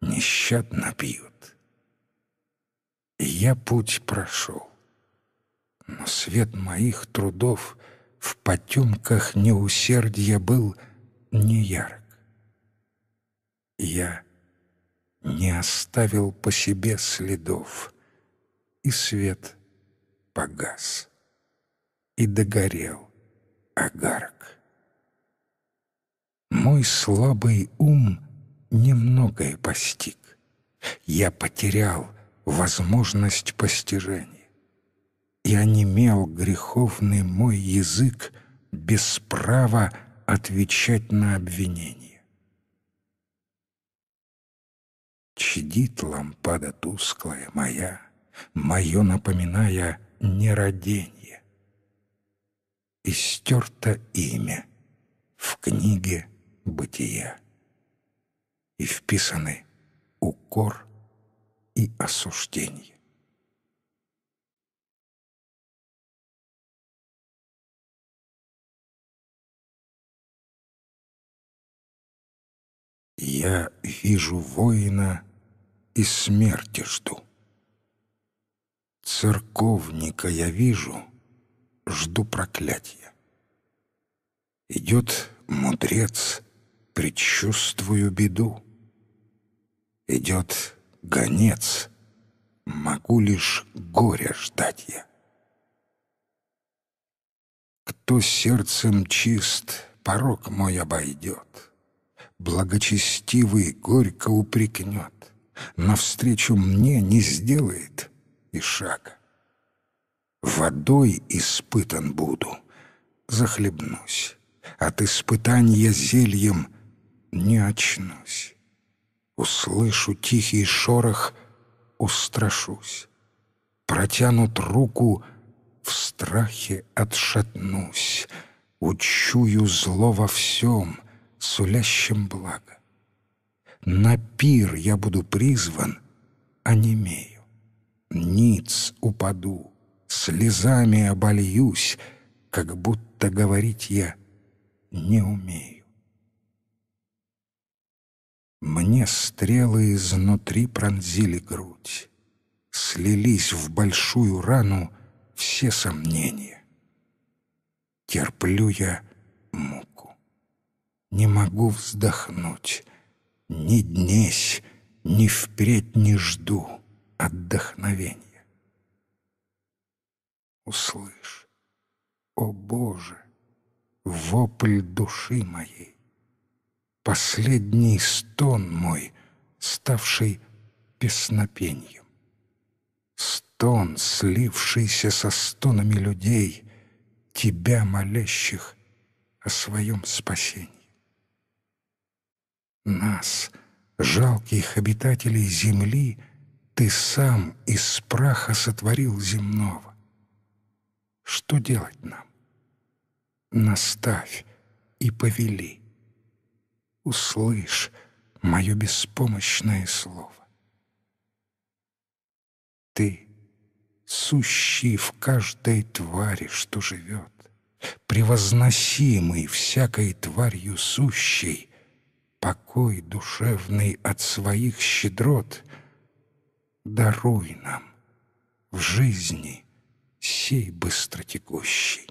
нещадно бьют. я путь прошел, но свет моих трудов в потемках неусердия был неярк я не оставил по себе следов, и свет погас, и догорел огарок. Мой слабый ум немногое постиг. Я потерял возможность постижения. И онемел греховный мой язык без права отвечать на обвинение. Чдит лампада тусклая моя, Мое напоминая нераденье. Истерто имя в книге бытия. И вписаны укор и осуждение. Я вижу воина и смерти жду. Церковника я вижу, жду проклятия. Идет мудрец, предчувствую беду. Идет гонец, могу лишь горе ждать я. Кто сердцем чист, порог мой обойдет, Благочестивый горько упрекнет навстречу мне не сделает и шаг. Водой испытан буду, захлебнусь. От испытания зельем не очнусь. Услышу тихий шорох, устрашусь. Протянут руку, в страхе отшатнусь. Учую зло во всем, сулящим благо на пир я буду призван, а не имею. Ниц упаду, слезами обольюсь, как будто говорить я не умею. Мне стрелы изнутри пронзили грудь, слились в большую рану все сомнения. Терплю я муку, не могу вздохнуть — ни днесь, ни впредь не жду отдохновения. Услышь, о Боже, вопль души моей, последний стон мой, ставший песнопением, стон, слившийся со стонами людей, тебя молящих о своем спасении нас, жалких обитателей земли, ты сам из праха сотворил земного. Что делать нам? Наставь и повели. Услышь мое беспомощное слово. Ты, сущий в каждой твари, что живет, превозносимый всякой тварью сущей, покой душевный от своих щедрот, даруй нам в жизни сей быстротекущий.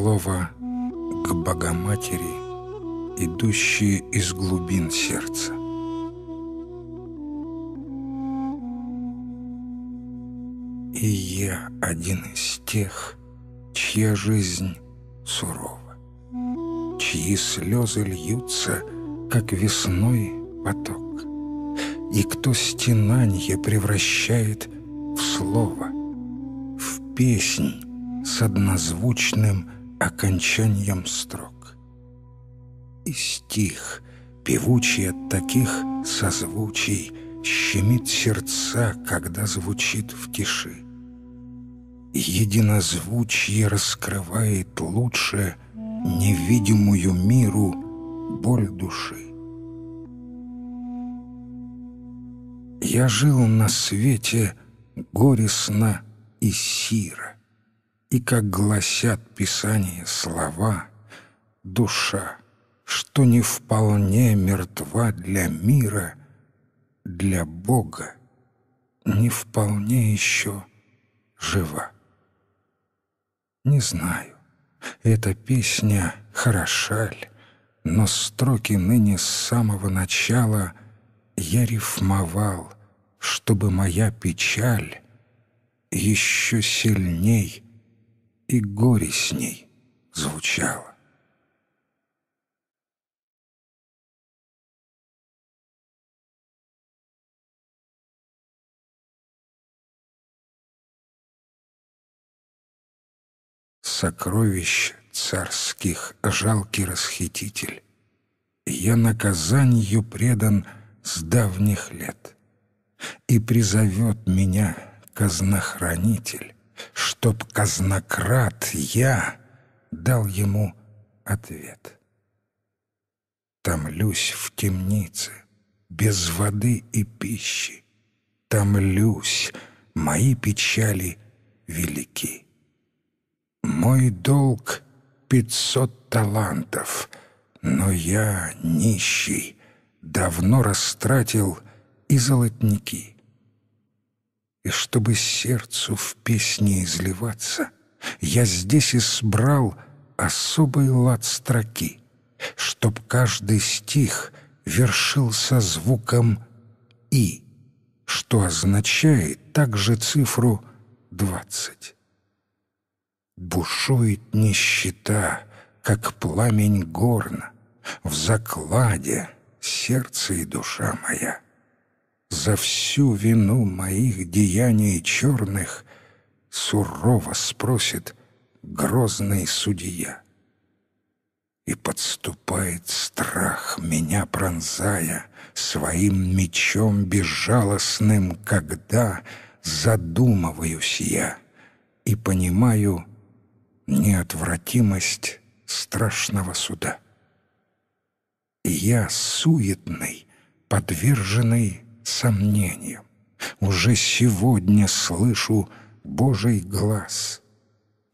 слова к Богоматери, идущие из глубин сердца. И я один из тех, чья жизнь сурова, чьи слезы льются, как весной поток, и кто стенанье превращает в слово, в песнь с однозвучным окончанием строк. И стих, певучий от таких созвучий, щемит сердца, когда звучит в тиши. Единозвучье раскрывает лучше невидимую миру боль души. Я жил на свете горестно и сиро. И как гласят Писание слова, душа, что не вполне мертва для мира, для Бога не вполне еще жива. Не знаю, эта песня хороша ли, но строки ныне с самого начала я рифмовал, чтобы моя печаль еще сильней — и горе с ней звучало. Сокровище царских жалкий расхититель. Я наказанию предан с давних лет. И призовет меня казнохранитель чтоб казнократ я дал ему ответ. Томлюсь в темнице, без воды и пищи, Томлюсь, мои печали велики. Мой долг — пятьсот талантов, но я, нищий, давно растратил и золотники. И чтобы сердцу в песне изливаться, Я здесь избрал особый лад строки, Чтоб каждый стих вершился звуком «и», Что означает также цифру «двадцать». Бушует нищета, как пламень горна, В закладе сердце и душа моя — за всю вину моих деяний черных сурово спросит грозный судья. И подступает страх, меня пронзая, своим мечом безжалостным, когда задумываюсь я и понимаю неотвратимость страшного суда. И я суетный, подверженный сомнением. Уже сегодня слышу Божий глаз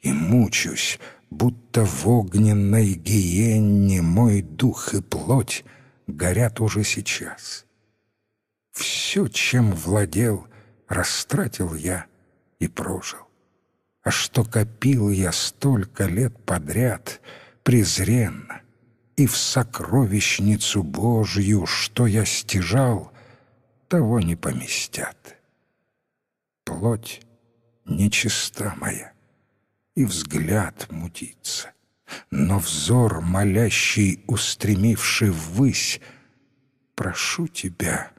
и мучусь, будто в огненной гиенне мой дух и плоть горят уже сейчас. Все, чем владел, растратил я и прожил. А что копил я столько лет подряд, презренно, и в сокровищницу Божью, что я стяжал, того не поместят. Плоть нечиста моя, и взгляд мутится, но взор молящий, устремивший ввысь, прошу тебя,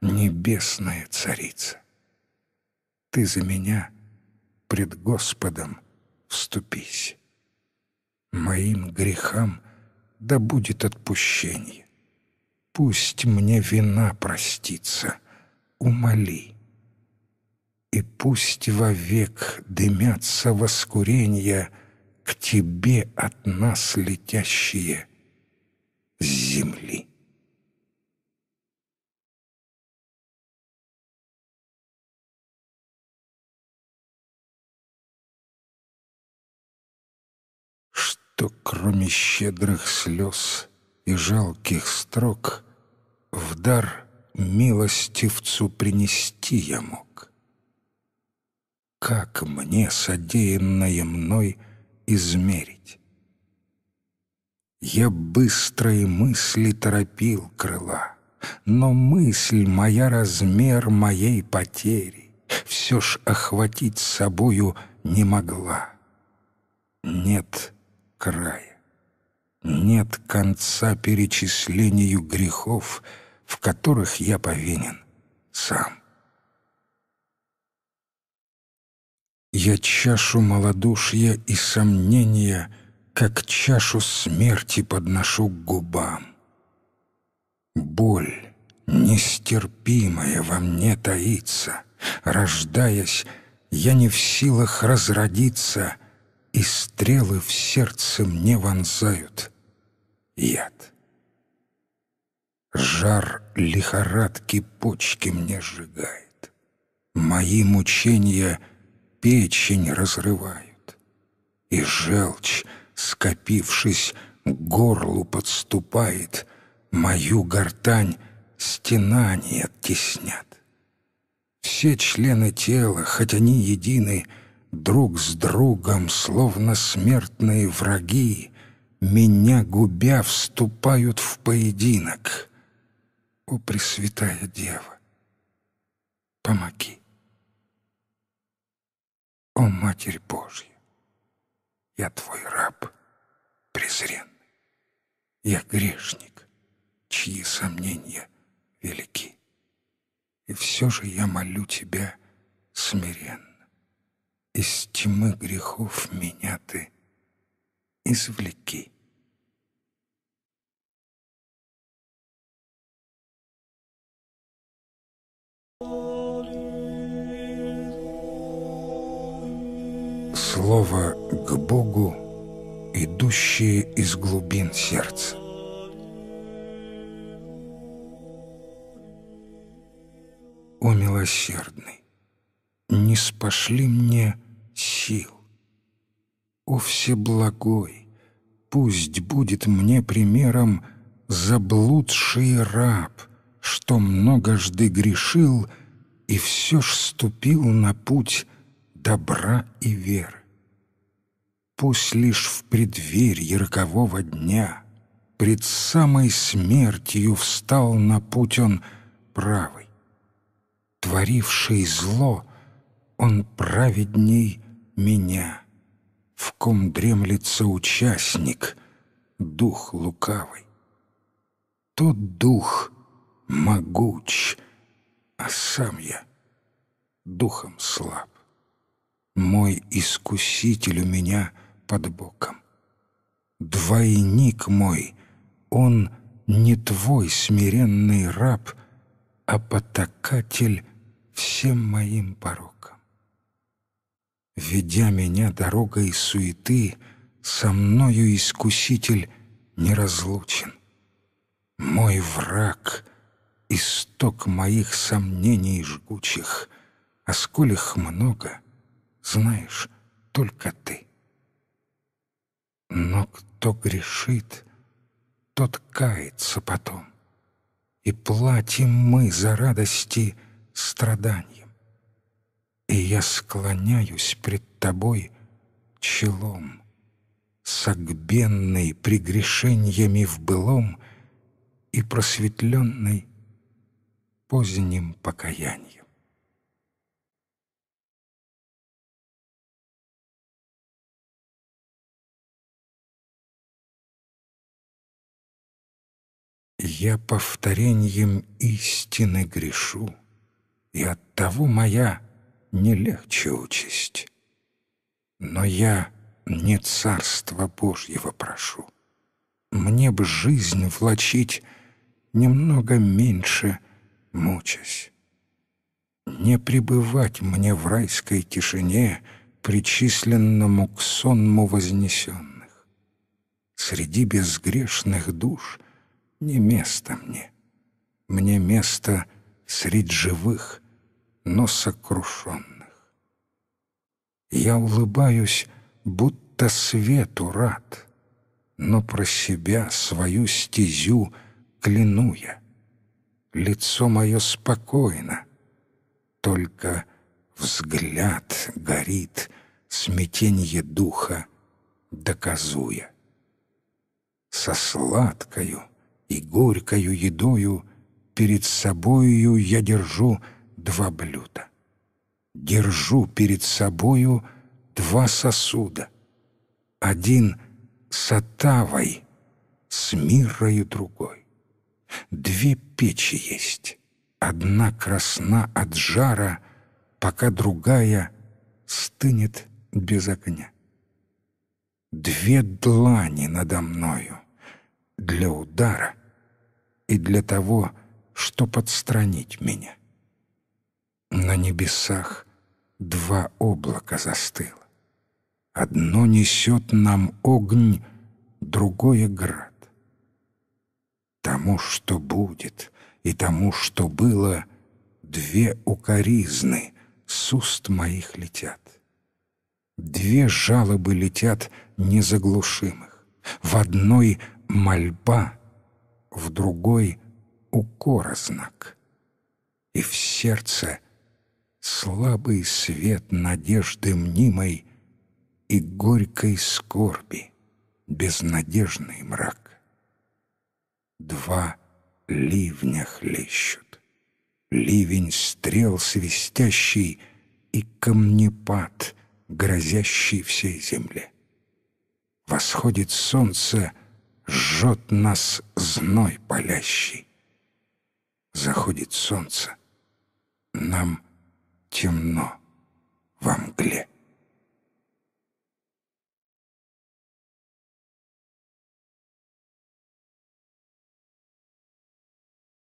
небесная царица, ты за меня пред Господом вступись. Моим грехам да будет отпущение пусть мне вина простится, умоли. И пусть вовек дымятся воскуренья К тебе от нас летящие с земли. Что кроме щедрых слез — и жалких строк в дар милостивцу принести я мог. Как мне содеянное мной измерить? Я быстрые мысли торопил крыла, но мысль моя размер моей потери все ж охватить собою не могла. Нет края нет конца перечислению грехов, в которых я повинен сам. Я чашу малодушья и сомнения, как чашу смерти подношу к губам. Боль нестерпимая во мне таится, рождаясь, я не в силах разродиться, и стрелы в сердце мне вонзают — яд. Жар лихорадки почки мне сжигает. Мои мучения печень разрывают. И желчь, скопившись, к горлу подступает. Мою гортань стенания теснят. Все члены тела, хоть они едины, друг с другом, словно смертные враги, меня губя вступают в поединок. О, Пресвятая Дева, помоги. О, Матерь Божья, я твой раб, презренный. Я грешник, чьи сомнения велики. И все же я молю тебя смиренно. Из тьмы грехов меня ты извлеки. Слово к Богу, идущее из глубин сердца. О милосердный, не спошли мне сил. О Всеблагой, пусть будет мне примером заблудший раб — что многожды грешил и все ж ступил на путь добра и веры. Пусть лишь в преддверье рокового дня, пред самой смертью встал на путь он правый. Творивший зло, он праведней меня, в ком дремлет соучастник, дух лукавый. Тот дух — могуч, а сам я духом слаб. Мой искуситель у меня под боком. Двойник мой, он не твой смиренный раб, а потакатель всем моим порокам. Ведя меня дорогой суеты, со мною искуситель неразлучен. Мой враг — исток моих сомнений жгучих, а сколь их много, знаешь только ты. Но кто грешит, тот кается потом, и платим мы за радости страданием. И я склоняюсь пред тобой челом, согбенный прегрешениями в былом и просветленный поздним покаянием. Я повторением истины грешу, и оттого моя не легче участь. Но я не царства Божьего прошу. Мне б жизнь влачить немного меньше — мучась. Не пребывать мне в райской тишине, причисленному к сонму вознесенных. Среди безгрешных душ не место мне. Мне место среди живых, но сокрушенных. Я улыбаюсь, будто свету рад, но про себя свою стезю кляну я лицо мое спокойно. Только взгляд горит, смятенье духа доказуя. Со сладкою и горькою едою перед собою я держу два блюда. Держу перед собою два сосуда. Один с отавой, с мирою другой. Две печи есть. Одна красна от жара, пока другая стынет без огня. Две длани надо мною для удара и для того, что отстранить меня. На небесах два облака застыло. Одно несет нам огонь, другое — град тому, что будет, и тому, что было, две укоризны с уст моих летят. Две жалобы летят незаглушимых. В одной — мольба, в другой — укора знак. И в сердце слабый свет надежды мнимой и горькой скорби, безнадежный мрак два ливня хлещут. Ливень стрел свистящий и камнепад, грозящий всей земле. Восходит солнце, жжет нас зной палящий. Заходит солнце, нам темно во мгле.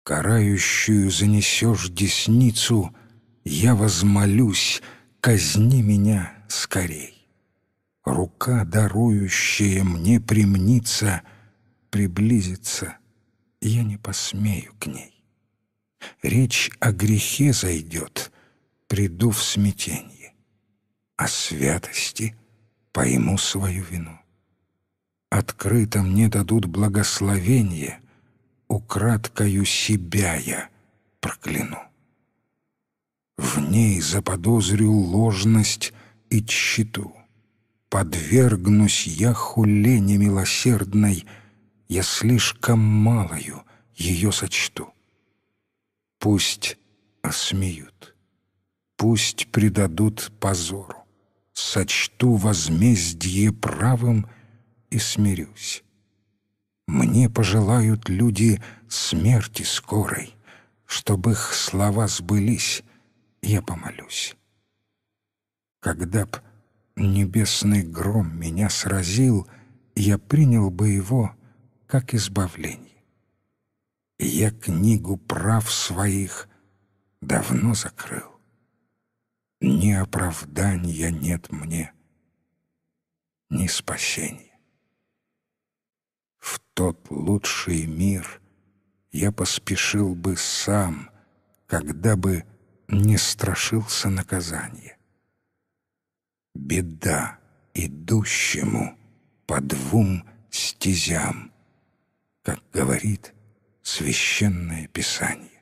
карающую занесешь десницу, я возмолюсь, казни меня скорей. Рука, дарующая мне примнится, приблизится, я не посмею к ней. Речь о грехе зайдет, приду в смятенье, о святости пойму свою вину. Открыто мне дадут благословение — украдкою себя я прокляну. В ней заподозрю ложность и тщету. Подвергнусь я хуле немилосердной, Я слишком малою ее сочту. Пусть осмеют, пусть предадут позору, Сочту возмездие правым и смирюсь. Мне пожелают люди смерти скорой, чтобы их слова сбылись, я помолюсь. Когда б небесный гром меня сразил, я принял бы его как избавление. Я книгу прав своих давно закрыл. Ни оправдания нет мне, ни спасения в тот лучший мир я поспешил бы сам, когда бы не страшился наказания. Беда идущему по двум стезям, как говорит Священное Писание.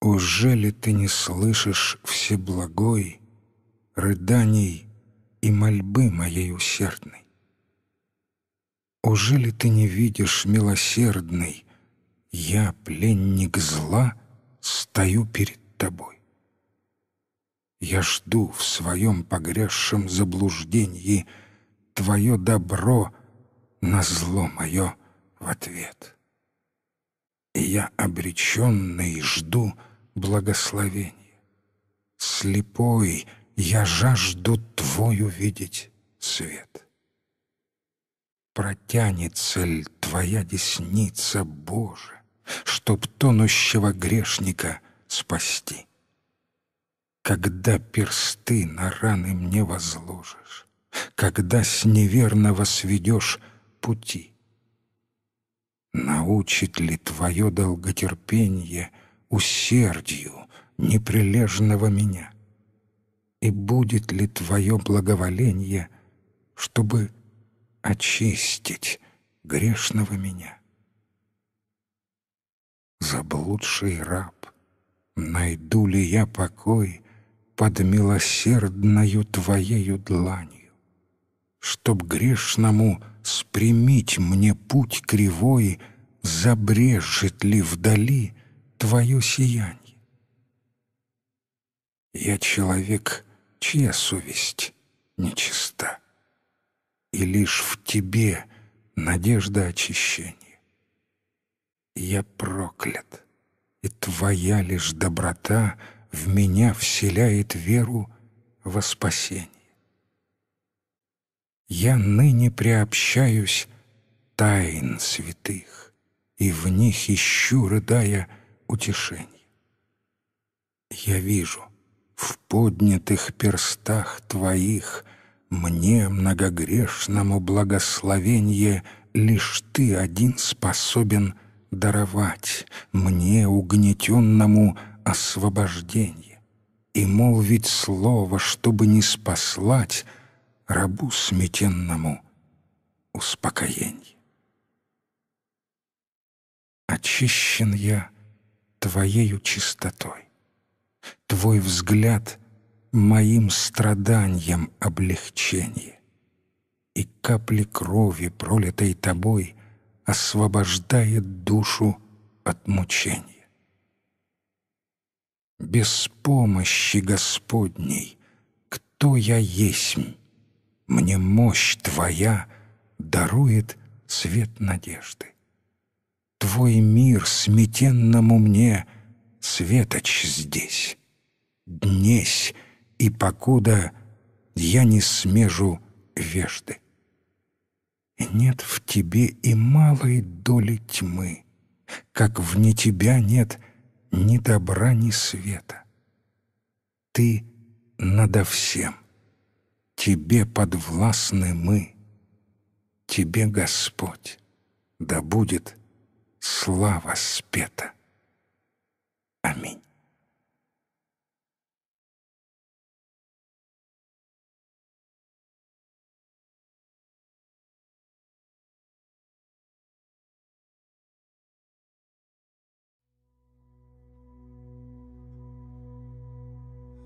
Ужели ты не слышишь всеблагой Рыданий и мольбы моей усердной? Ужели ты не видишь, милосердный, Я, пленник зла, стою перед тобой? Я жду в своем погрязшем заблуждении Твое добро на зло мое в ответ» и я обреченный жду благословения. Слепой, я жажду Твой увидеть свет. Протянется ли Твоя десница, Боже, Чтоб тонущего грешника спасти? Когда персты на раны мне возложишь, Когда с неверного сведешь пути — Научит ли твое долготерпение усердию неприлежного меня? И будет ли твое благоволение, чтобы очистить грешного меня? Заблудший раб, найду ли я покой под милосердною твоею дланью, чтоб грешному — спрямить мне путь кривой, Забрежет ли вдали твое сияние? Я человек, чья совесть нечиста, И лишь в тебе надежда очищения. Я проклят, и твоя лишь доброта В меня вселяет веру во спасение. Я ныне приобщаюсь тайн святых и в них ищу, рыдая, утешение. Я вижу в поднятых перстах твоих мне многогрешному благословенье, лишь ты один способен даровать мне угнетенному освобождение и молвить слово, чтобы не спаслать рабу сметенному успокоенье. Очищен я Твоею чистотой, Твой взгляд моим страданием облегчение, И капли крови, пролитой Тобой, освобождает душу от мучения. Без помощи Господней кто я есмь, мне мощь Твоя дарует свет надежды. Твой мир сметенному мне светоч здесь. Днесь и покуда я не смежу вежды. нет в тебе и малой доли тьмы, как вне тебя нет ни добра, ни света. Ты надо всем — Тебе подвластны мы. Тебе, Господь, да будет слава спета. Аминь.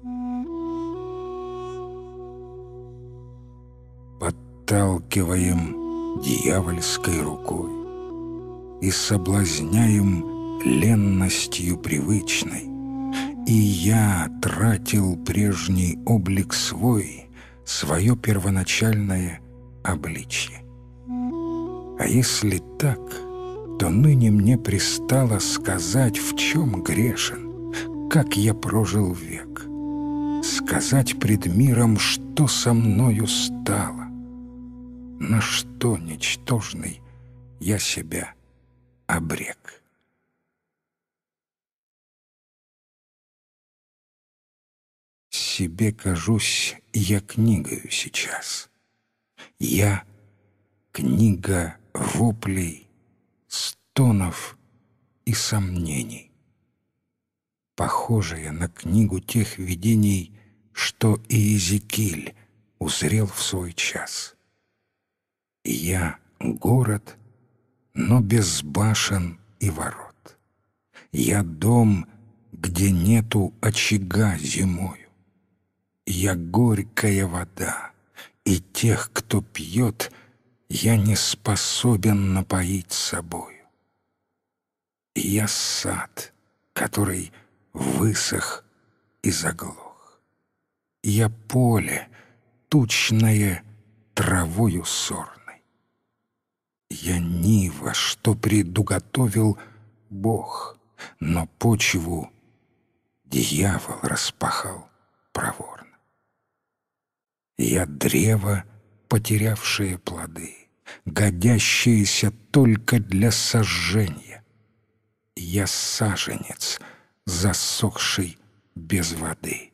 Mm-hmm. подталкиваем дьявольской рукой и соблазняем ленностью привычной. И я тратил прежний облик свой, свое первоначальное обличье. А если так, то ныне мне пристало сказать, в чем грешен, как я прожил век, сказать пред миром, что со мною стало на что, ничтожный, я себя обрек. Себе кажусь я книгою сейчас. Я — книга воплей, стонов и сомнений. Похожая на книгу тех видений, что и Иезекииль узрел в свой час — я — город, но без башен и ворот. Я — дом, где нету очага зимою. Я — горькая вода, и тех, кто пьет, я не способен напоить собою. Я — сад, который высох и заглох. Я — поле, тучное травою сорно. Я ни что предуготовил Бог, но почву дьявол распахал проворно. Я древо, потерявшее плоды, годящееся только для сожжения. Я саженец, засохший без воды.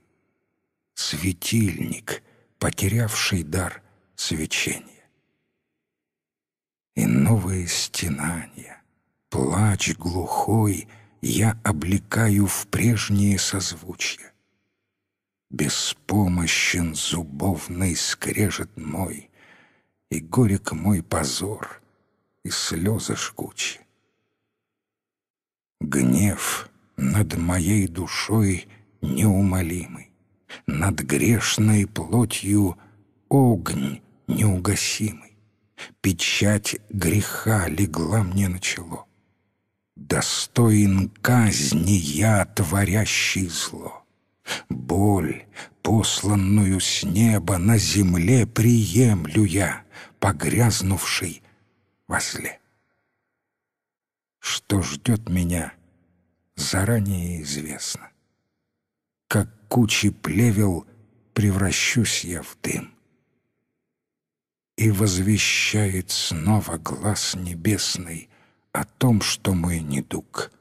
Светильник, потерявший дар свечения и новые стенания, Плач глухой я облекаю в прежние созвучья. Беспомощен зубовный скрежет мой, И горек мой позор, и слезы жгучи. Гнев над моей душой неумолимый, Над грешной плотью огонь неугасимый. Печать греха легла мне на чело. Достоин казни я, творящий зло. Боль, посланную с неба на земле, приемлю я, погрязнувший во зле. Что ждет меня, заранее известно. Как кучи плевел превращусь я в дым и возвещает снова глаз небесный о том, что мой недуг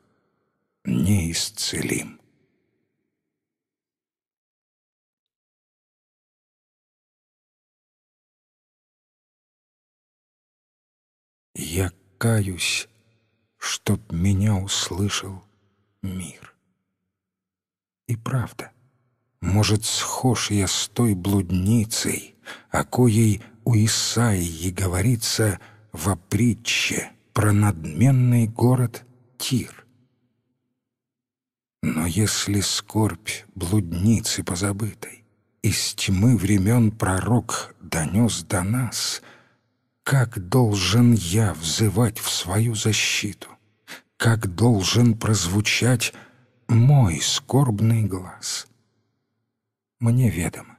неисцелим. Я каюсь, чтоб меня услышал мир. И правда, может, схож я с той блудницей, о коей у Исаии говорится в притче про надменный город Тир. Но если скорбь блудницы позабытой из тьмы времен пророк донес до нас, как должен я взывать в свою защиту, как должен прозвучать мой скорбный глаз. Мне ведомо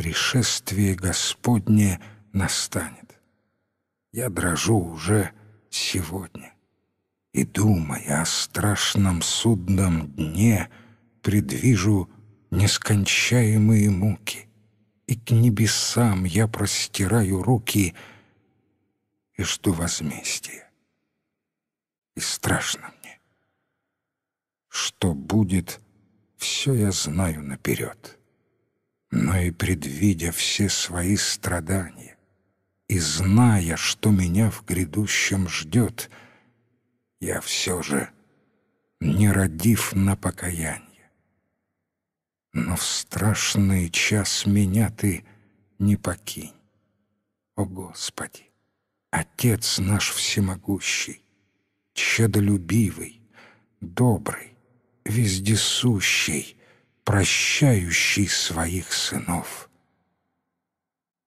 пришествие Господне настанет. Я дрожу уже сегодня и, думая о страшном судном дне, предвижу нескончаемые муки, и к небесам я простираю руки и жду возмездия. И страшно мне. Что будет, все я знаю наперед но и предвидя все свои страдания и зная, что меня в грядущем ждет, я все же не родив на покаяние. Но в страшный час меня ты не покинь. О Господи, Отец наш всемогущий, щедолюбивый, добрый, вездесущий — прощающий своих сынов.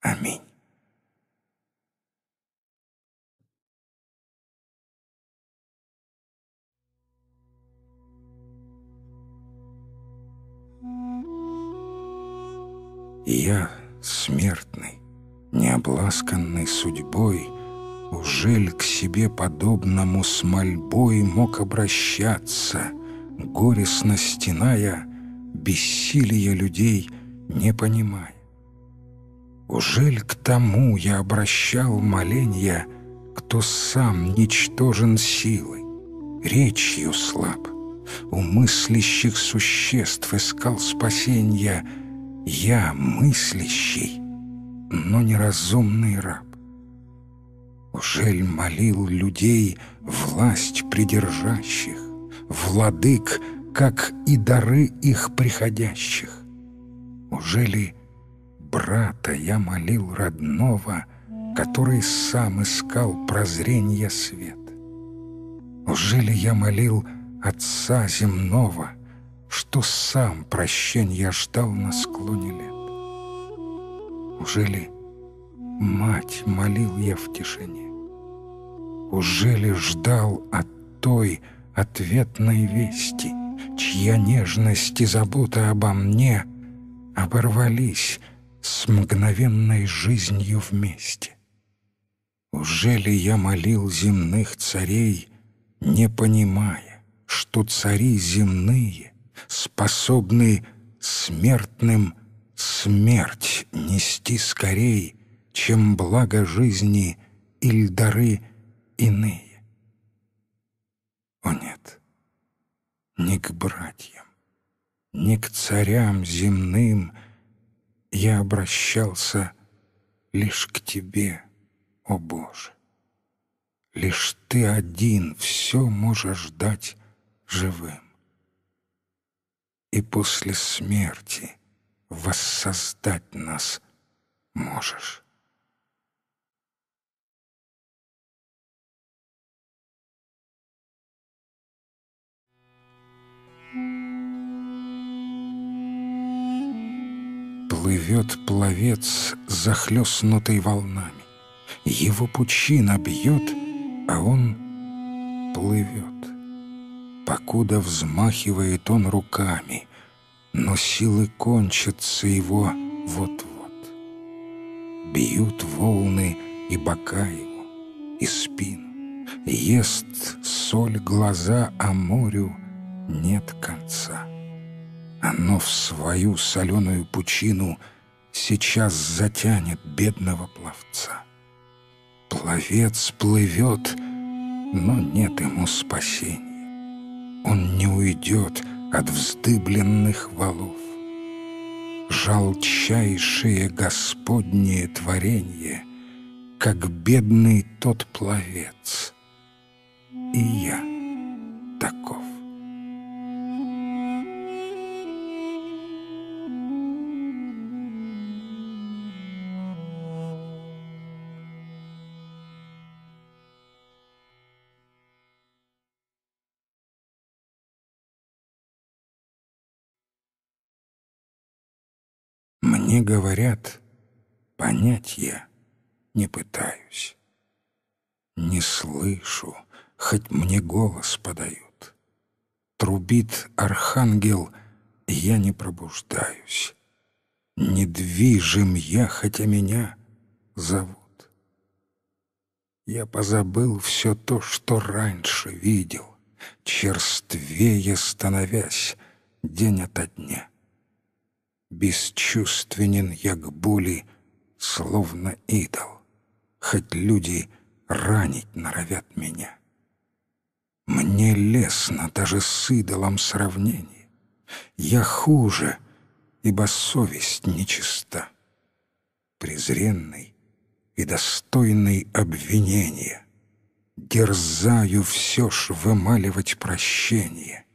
Аминь. Я смертный, необласканный судьбой, Ужель к себе подобному с мольбой мог обращаться, Горестно стеная бессилия людей не понимая. Ужель к тому я обращал моленья, кто сам ничтожен силой, речью слаб, у мыслящих существ искал спасенья, я мыслящий, но неразумный раб. Ужель молил людей власть придержащих, владык как и дары их приходящих. Ужели брата я молил родного, который сам искал прозрение свет? Ужели я молил отца земного, что сам прощенья ждал на склоне лет? Ужели мать молил я в тишине? Ужели ждал от той ответной вести — чья нежность и забота обо мне оборвались с мгновенной жизнью вместе. Уже ли я молил земных царей, не понимая, что цари земные способны смертным смерть нести скорей, чем благо жизни или дары иные? О нет! ни к братьям, ни к царям земным. Я обращался лишь к Тебе, о Боже. Лишь Ты один все можешь дать живым. И после смерти воссоздать нас можешь. Плывет пловец, захлестнутый волнами. Его пучина бьет, а он плывет. Покуда взмахивает он руками, но силы кончатся его вот-вот. Бьют волны и бока его, и спину. Ест соль глаза о морю — нет конца. Оно в свою соленую пучину сейчас затянет бедного пловца. Пловец плывет, но нет ему спасения. Он не уйдет от вздыбленных валов. Жалчайшее Господнее творение, как бедный тот пловец. И я таков. Мне говорят, понять я не пытаюсь. Не слышу, хоть мне голос подают. Трубит архангел, я не пробуждаюсь. Недвижим я, хотя меня зовут. Я позабыл все то, что раньше видел, Черствее становясь день ото дня бесчувственен я к боли, словно идол, хоть люди ранить норовят меня. Мне лестно даже с идолом сравнение. Я хуже, ибо совесть нечиста. Презренный и достойный обвинения. Дерзаю все ж вымаливать прощение,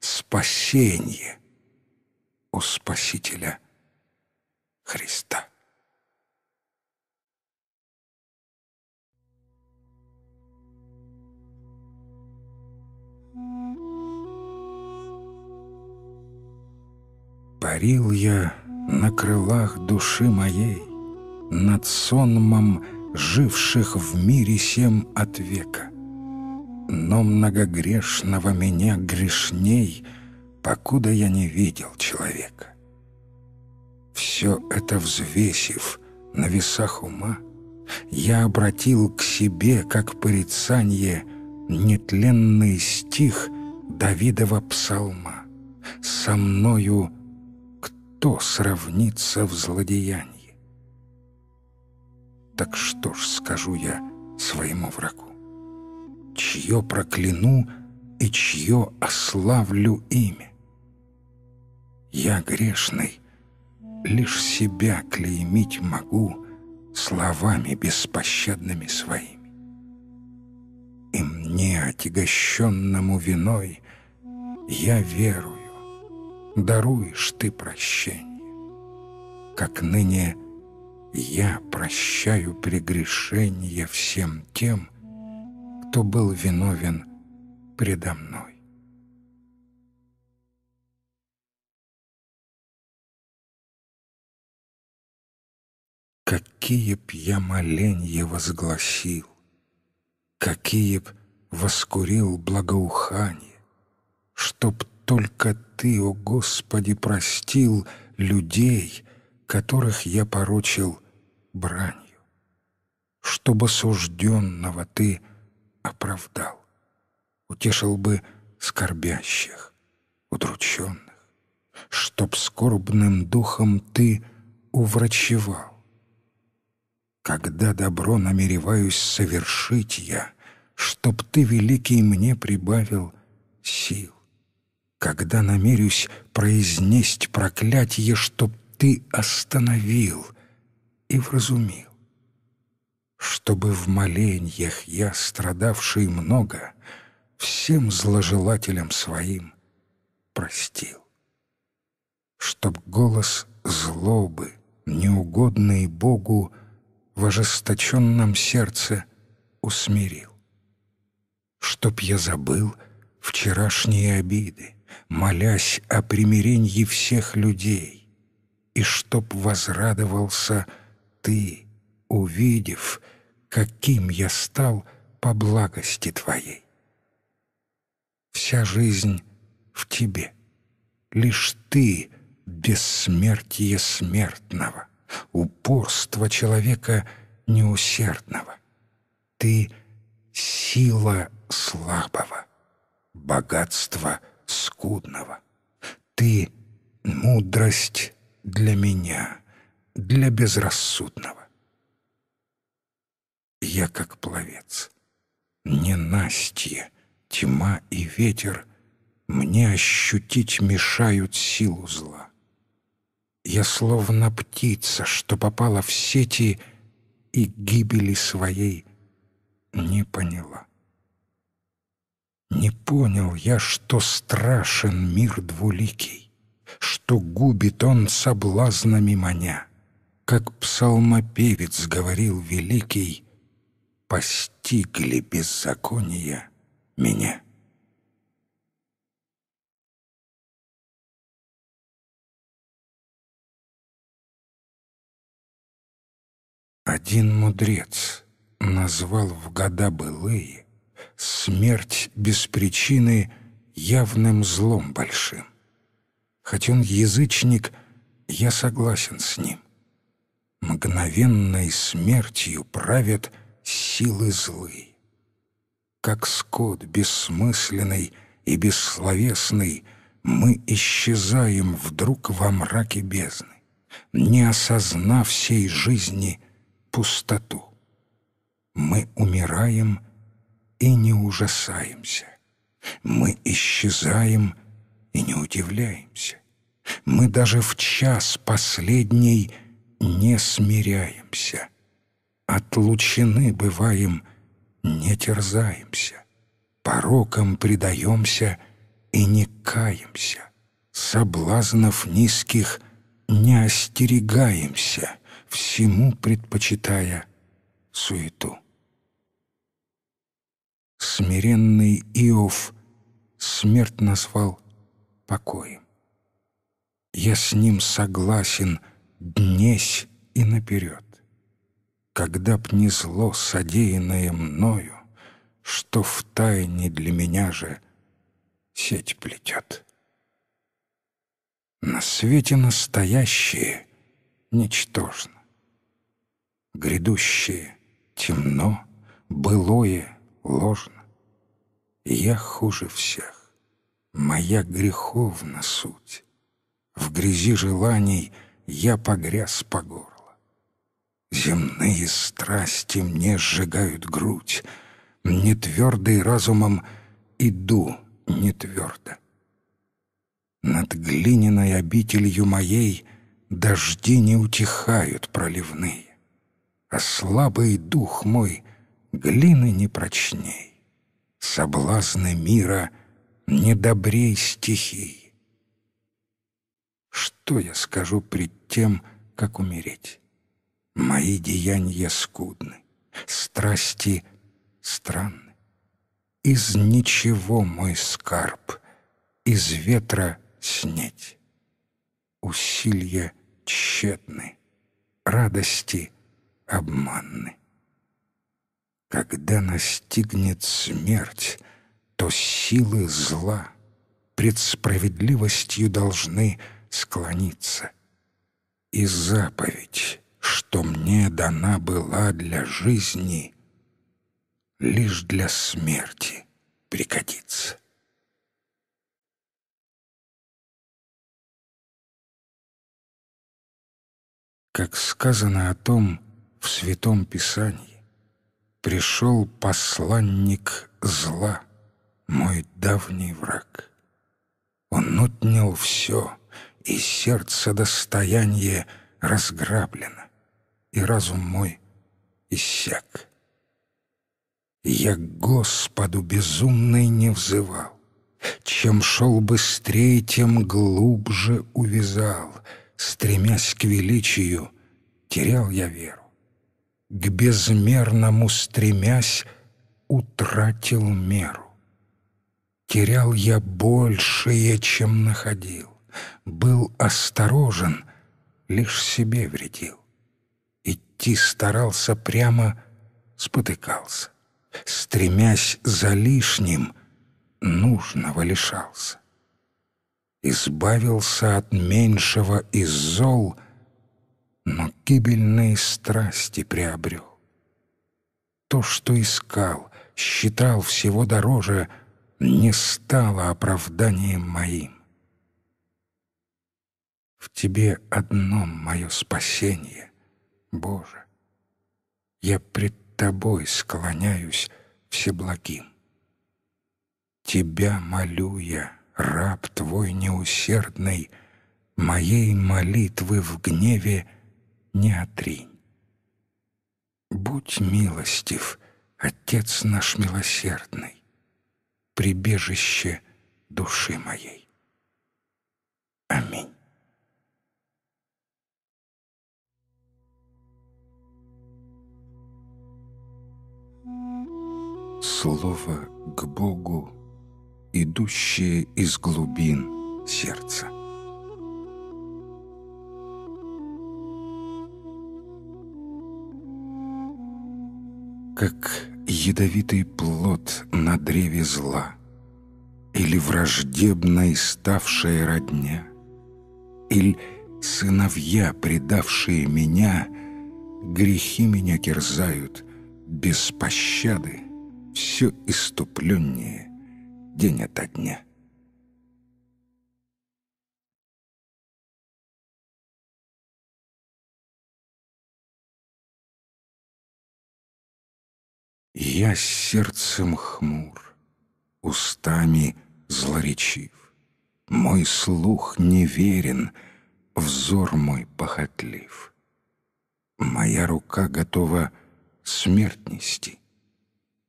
спасение — о Спасителя Христа. Парил я на крылах души моей Над сонмом живших в мире сем от века. Но многогрешного меня грешней — покуда я не видел человека. Все это взвесив на весах ума, я обратил к себе, как порицание, нетленный стих Давидова псалма. «Со мною кто сравнится в злодеянии?» Так что ж скажу я своему врагу? Чье прокляну и чье ославлю имя? я грешный, лишь себя клеймить могу словами беспощадными своими. И мне, отягощенному виной, я верую, даруешь ты прощение, как ныне я прощаю прегрешение всем тем, кто был виновен предо мной. какие б я моленье возгласил, какие б воскурил благоухание, чтоб только Ты, о Господи, простил людей, которых я порочил бранью, чтоб осужденного Ты оправдал, утешил бы скорбящих, удрученных, чтоб скорбным духом Ты уврачевал, когда добро намереваюсь совершить я, чтоб ты, великий, мне прибавил сил. Когда намерюсь произнесть проклятие, чтоб ты остановил и вразумил. Чтобы в моленьях я, страдавший много, всем зложелателям своим простил. Чтоб голос злобы, неугодный Богу, в ожесточенном сердце усмирил. Чтоб я забыл вчерашние обиды, молясь о примирении всех людей, и чтоб возрадовался ты, увидев, каким я стал по благости твоей. Вся жизнь в тебе, лишь ты — бессмертие смертного упорство человека неусердного. Ты — сила слабого, богатство скудного. Ты — мудрость для меня, для безрассудного. Я как пловец. Ненастье, тьма и ветер мне ощутить мешают силу зла. Я словно птица, что попала в сети и гибели своей не поняла. Не понял я, что страшен мир двуликий, что губит он соблазнами маня. Как псалмопевец говорил великий, постигли беззакония меня. Один мудрец назвал в года былые смерть без причины явным злом большим. Хоть он язычник, я согласен с ним. Мгновенной смертью правят силы злые. Как скот бессмысленный и бессловесный, мы исчезаем вдруг во мраке бездны, не осознав всей жизни — пустоту. Мы умираем и не ужасаемся. Мы исчезаем и не удивляемся. Мы даже в час последний не смиряемся. Отлучены бываем, не терзаемся. Порокам предаемся и не каемся. Соблазнов низких не остерегаемся — всему предпочитая суету. Смиренный Иов смерть назвал покоем. Я с ним согласен днесь и наперед. Когда б не зло, содеянное мною, Что в тайне для меня же сеть плетет. На свете настоящее ничтожно грядущее, темно, былое, ложно. Я хуже всех, моя греховна суть. В грязи желаний я погряз по горло. Земные страсти мне сжигают грудь, Мне твердый разумом иду не твердо. Над глиняной обителью моей Дожди не утихают проливные а слабый дух мой глины не прочней. Соблазны мира недобрей стихий. Что я скажу пред тем, как умереть? Мои деяния скудны, страсти странны. Из ничего мой скарб, из ветра снеть. Усилия тщетны, радости — обманны. Когда настигнет смерть, то силы зла пред справедливостью должны склониться. И заповедь, что мне дана была для жизни, лишь для смерти пригодится. Как сказано о том, в Святом Писании. Пришел посланник зла, мой давний враг. Он отнял все, и сердце достояние разграблено, и разум мой иссяк. Я к Господу безумный не взывал. Чем шел быстрее, тем глубже увязал. Стремясь к величию, терял я веру к безмерному стремясь, утратил меру. Терял я большее, чем находил, был осторожен, лишь себе вредил. Идти старался прямо, спотыкался, стремясь за лишним, нужного лишался избавился от меньшего из зол но гибельные страсти приобрел. То, что искал, считал всего дороже, не стало оправданием моим. В Тебе одном мое спасение, Боже. Я пред Тобой склоняюсь всеблагим. Тебя молю я, раб Твой неусердный, моей молитвы в гневе — не отринь. Будь милостив, Отец наш милосердный, прибежище души моей. Аминь. Слово к Богу, идущее из глубин сердца. как ядовитый плод на древе зла, или враждебной ставшая родня, или сыновья, предавшие меня, грехи меня терзают без пощады, все иступленнее день ото дня. Я сердцем хмур, устами злоречив. Мой слух неверен, взор мой похотлив. Моя рука готова смерть нести.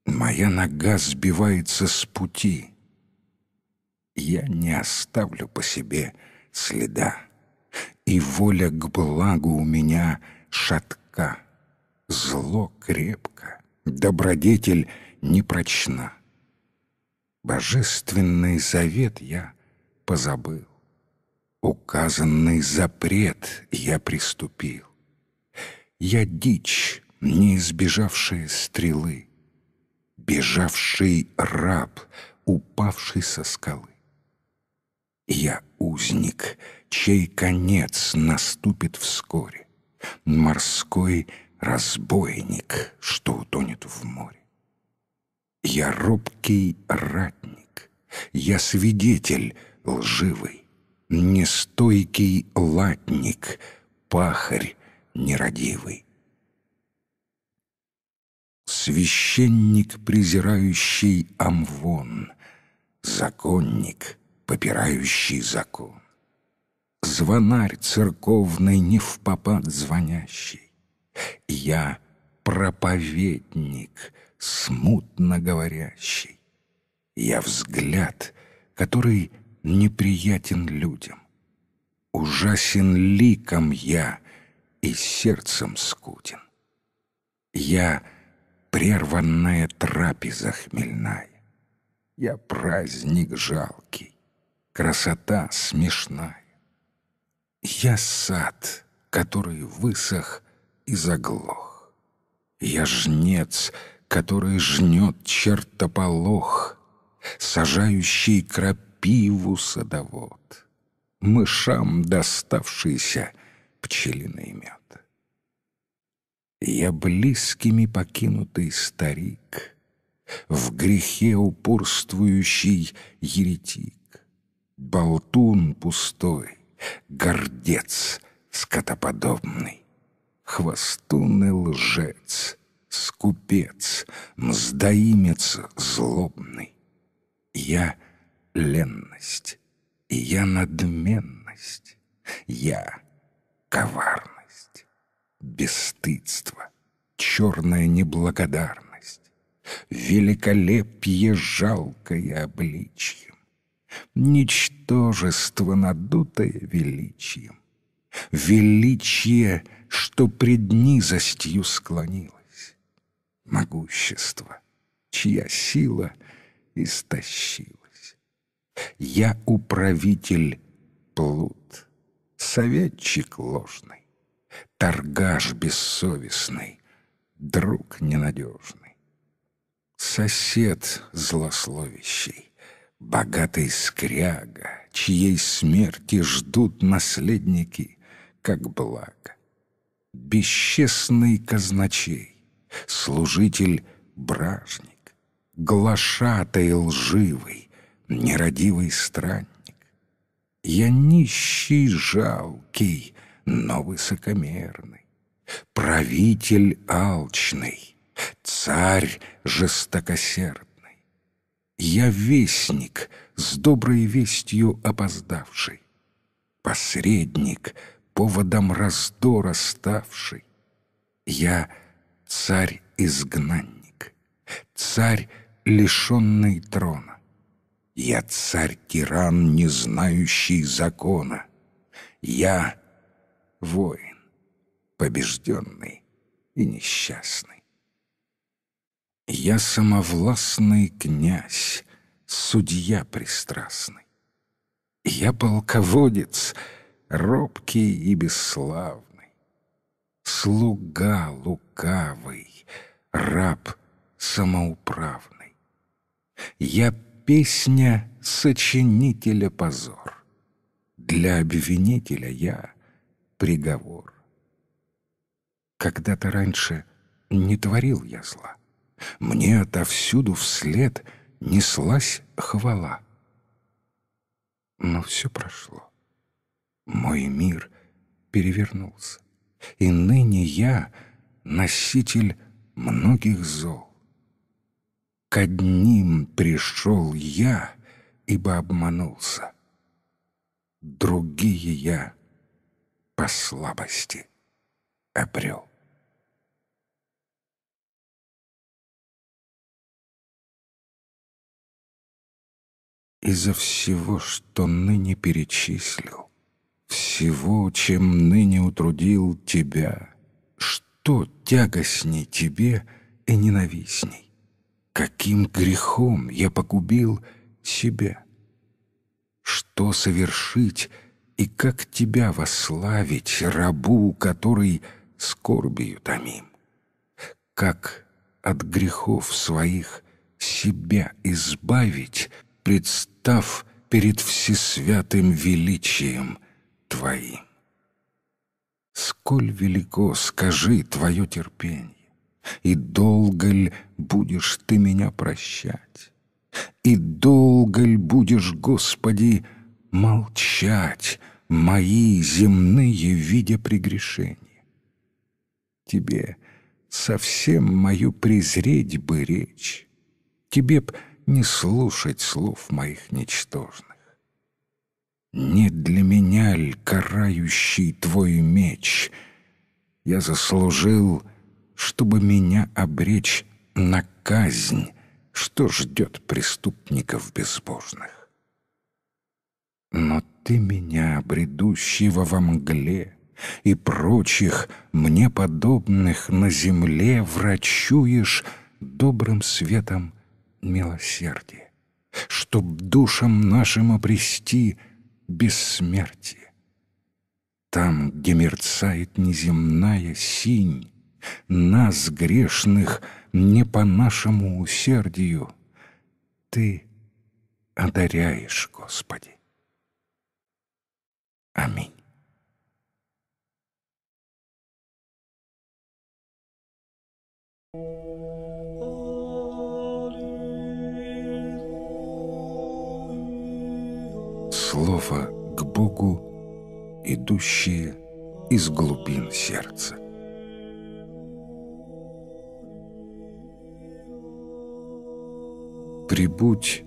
Моя нога сбивается с пути. Я не оставлю по себе следа, И воля к благу у меня шатка, Зло крепко, добродетель непрочна. Божественный завет я позабыл, указанный запрет я приступил. Я дичь, не избежавшая стрелы, бежавший раб, упавший со скалы. Я узник, чей конец наступит вскоре, морской разбойник, что утонет в море. Я робкий ратник, я свидетель лживый, нестойкий латник, пахарь нерадивый. Священник, презирающий амвон, законник, попирающий закон. Звонарь церковный, не в попад звонящий, я проповедник, смутно говорящий. Я взгляд, который неприятен людям. Ужасен ликом я и сердцем скутен. Я прерванная трапеза хмельная. Я праздник жалкий, красота смешная. Я сад, который высох и заглох. Я жнец, который жнет чертополох, сажающий крапиву садовод, мышам доставшийся пчелиный мед. Я близкими покинутый старик, в грехе упорствующий еретик, болтун пустой, гордец скотоподобный хвостун и лжец, скупец, мздоимец злобный. Я — ленность, я — надменность, я — коварность, бесстыдство, черная неблагодарность, великолепие жалкое обличьем, ничтожество надутое величием, величие — что пред низостью склонилась, Могущество, чья сила истощилась. Я управитель плут, советчик ложный, торгаш бессовестный, друг ненадежный. Сосед злословящий, богатый скряга, чьей смерти ждут наследники как благо бесчестный казначей, служитель бражник, глашатай лживый, нерадивый странник. Я нищий, жалкий, но высокомерный, правитель алчный, царь жестокосердный. Я вестник, с доброй вестью опоздавший, посредник — поводом раздора ставший. Я царь-изгнанник, царь, лишенный трона. Я царь-тиран, не знающий закона. Я воин, побежденный и несчастный. Я самовластный князь, судья пристрастный. Я полководец — робкий и бесславный. Слуга лукавый, раб самоуправный. Я песня сочинителя позор. Для обвинителя я приговор. Когда-то раньше не творил я зла. Мне отовсюду вслед неслась хвала. Но все прошло. Мой мир перевернулся, и ныне я носитель многих зол. К одним пришел я, ибо обманулся. Другие я по слабости обрел. Из-за всего, что ныне перечислил, всего, чем ныне утрудил тебя, что тягостней тебе и ненавистней? Каким грехом я погубил себя? Что совершить и как тебя восславить, рабу, который скорбию томим? Как от грехов своих себя избавить, представ перед всесвятым величием, твоим. Сколь велико, скажи, твое терпение, и долго ль будешь ты меня прощать? И долго ль будешь, Господи, молчать мои земные видя прегрешения? Тебе совсем мою презреть бы речь, Тебе б не слушать слов моих ничтожно. Не для меня ль карающий твой меч? Я заслужил, чтобы меня обречь на казнь, что ждет преступников безбожных. Но ты меня, бредущего во мгле, и прочих мне подобных на земле врачуешь добрым светом милосердия, чтоб душам нашим обрести — бессмертие. Там, где мерцает неземная синь, Нас, грешных, не по нашему усердию, Ты одаряешь, Господи. Аминь. Слово к Богу, идущие из глубин сердца. Прибудь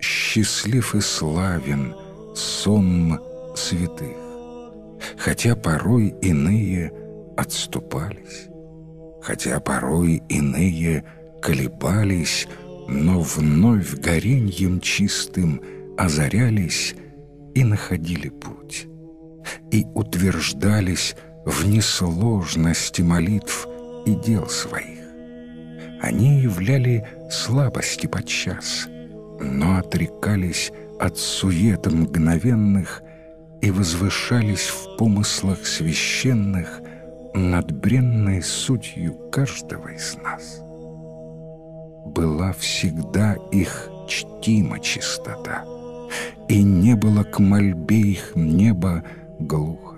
счастлив и славен сон святых, хотя порой иные отступались, хотя порой иные колебались, но вновь гореньем чистым озарялись и находили путь, и утверждались в несложности молитв и дел своих. Они являли слабости подчас, но отрекались от суета мгновенных и возвышались в помыслах священных над бренной сутью каждого из нас. Была всегда их чтима чистота — и не было к мольбе их неба глухо.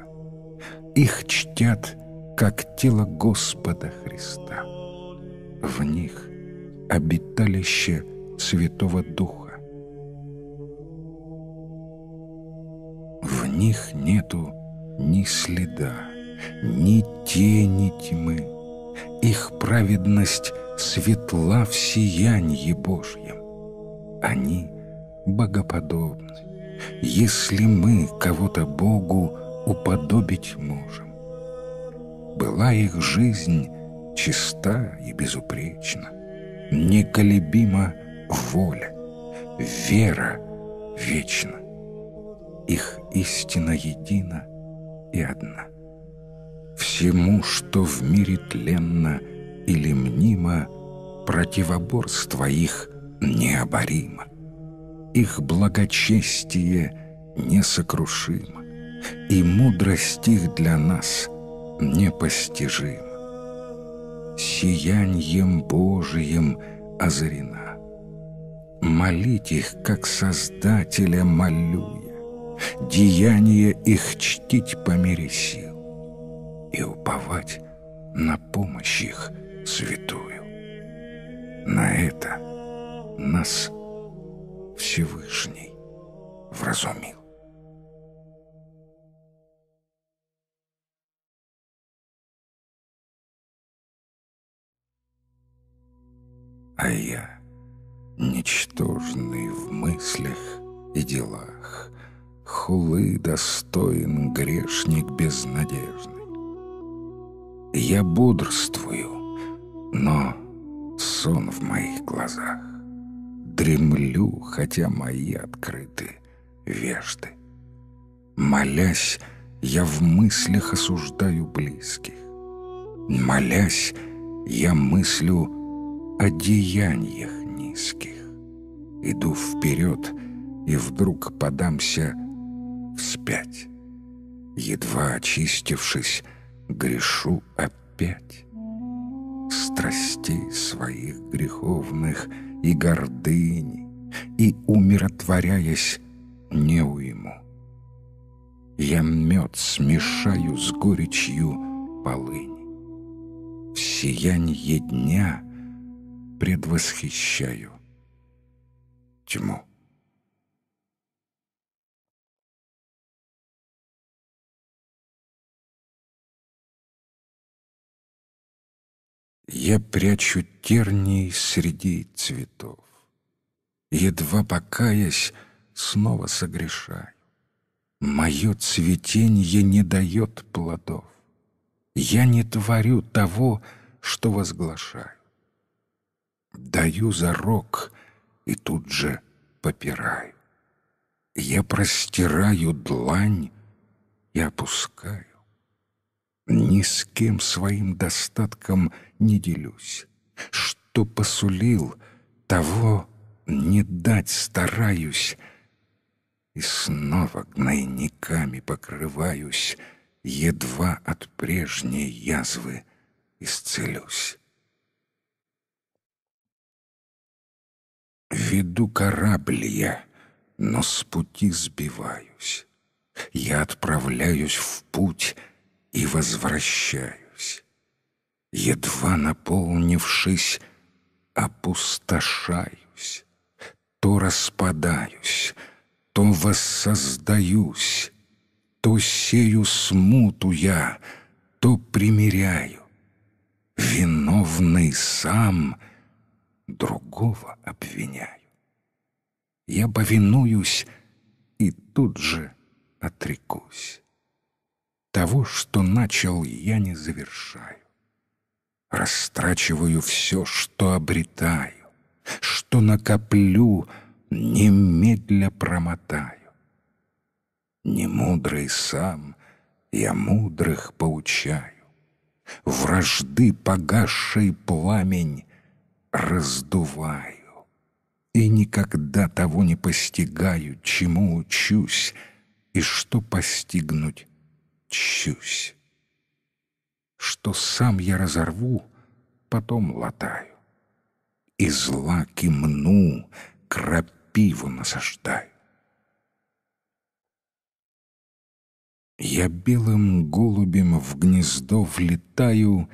Их чтят, как тело Господа Христа. В них обиталище Святого Духа. В них нету ни следа, ни тени тьмы. Их праведность светла в сиянье Божьем. Они — богоподобны, если мы кого-то Богу уподобить можем. Была их жизнь чиста и безупречна, неколебима воля, вера вечна. Их истина едина и одна. Всему, что в мире тленно или мнимо, противоборство их необоримо их благочестие несокрушимо, и мудрость их для нас непостижима. Сиянием Божиим озарена. Молить их, как Создателя молю я, деяния их чтить по мере сил и уповать на помощь их святую. На это нас – Всевышний вразумил. А я, ничтожный в мыслях и делах, Хулы достоин грешник безнадежный. Я бодрствую, но сон в моих глазах дремлю, хотя мои открыты вежды. Молясь, я в мыслях осуждаю близких. Молясь, я мыслю о деяниях низких. Иду вперед и вдруг подамся вспять. Едва очистившись, грешу опять. Страстей своих греховных — и гордыни, и, умиротворяясь, не неуему. Я мед смешаю с горечью полыни. В сиянье дня предвосхищаю тьму. Я прячу тернии среди цветов. Едва покаясь, снова согрешаю. Мое цветенье не дает плодов. Я не творю того, что возглашаю. Даю зарок и тут же попираю. Я простираю длань и опускаю. Ни с кем своим достатком не делюсь. Что посулил, того не дать стараюсь. И снова гнойниками покрываюсь, Едва от прежней язвы исцелюсь. Веду корабль я, но с пути сбиваюсь. Я отправляюсь в путь — и возвращаюсь, едва наполнившись, опустошаюсь, то распадаюсь, то воссоздаюсь, то сею смуту я, то примиряю. Виновный сам другого обвиняю. Я повинуюсь и тут же отрекусь. Того, что начал, я не завершаю. Растрачиваю все, что обретаю, что накоплю, немедля промотаю. Немудрый сам я мудрых поучаю. Вражды погасший пламень раздуваю. И никогда того не постигаю, чему учусь и что постигнуть тщусь, что сам я разорву, потом латаю. И зла кимну, крапиву насаждаю. Я белым голубем в гнездо влетаю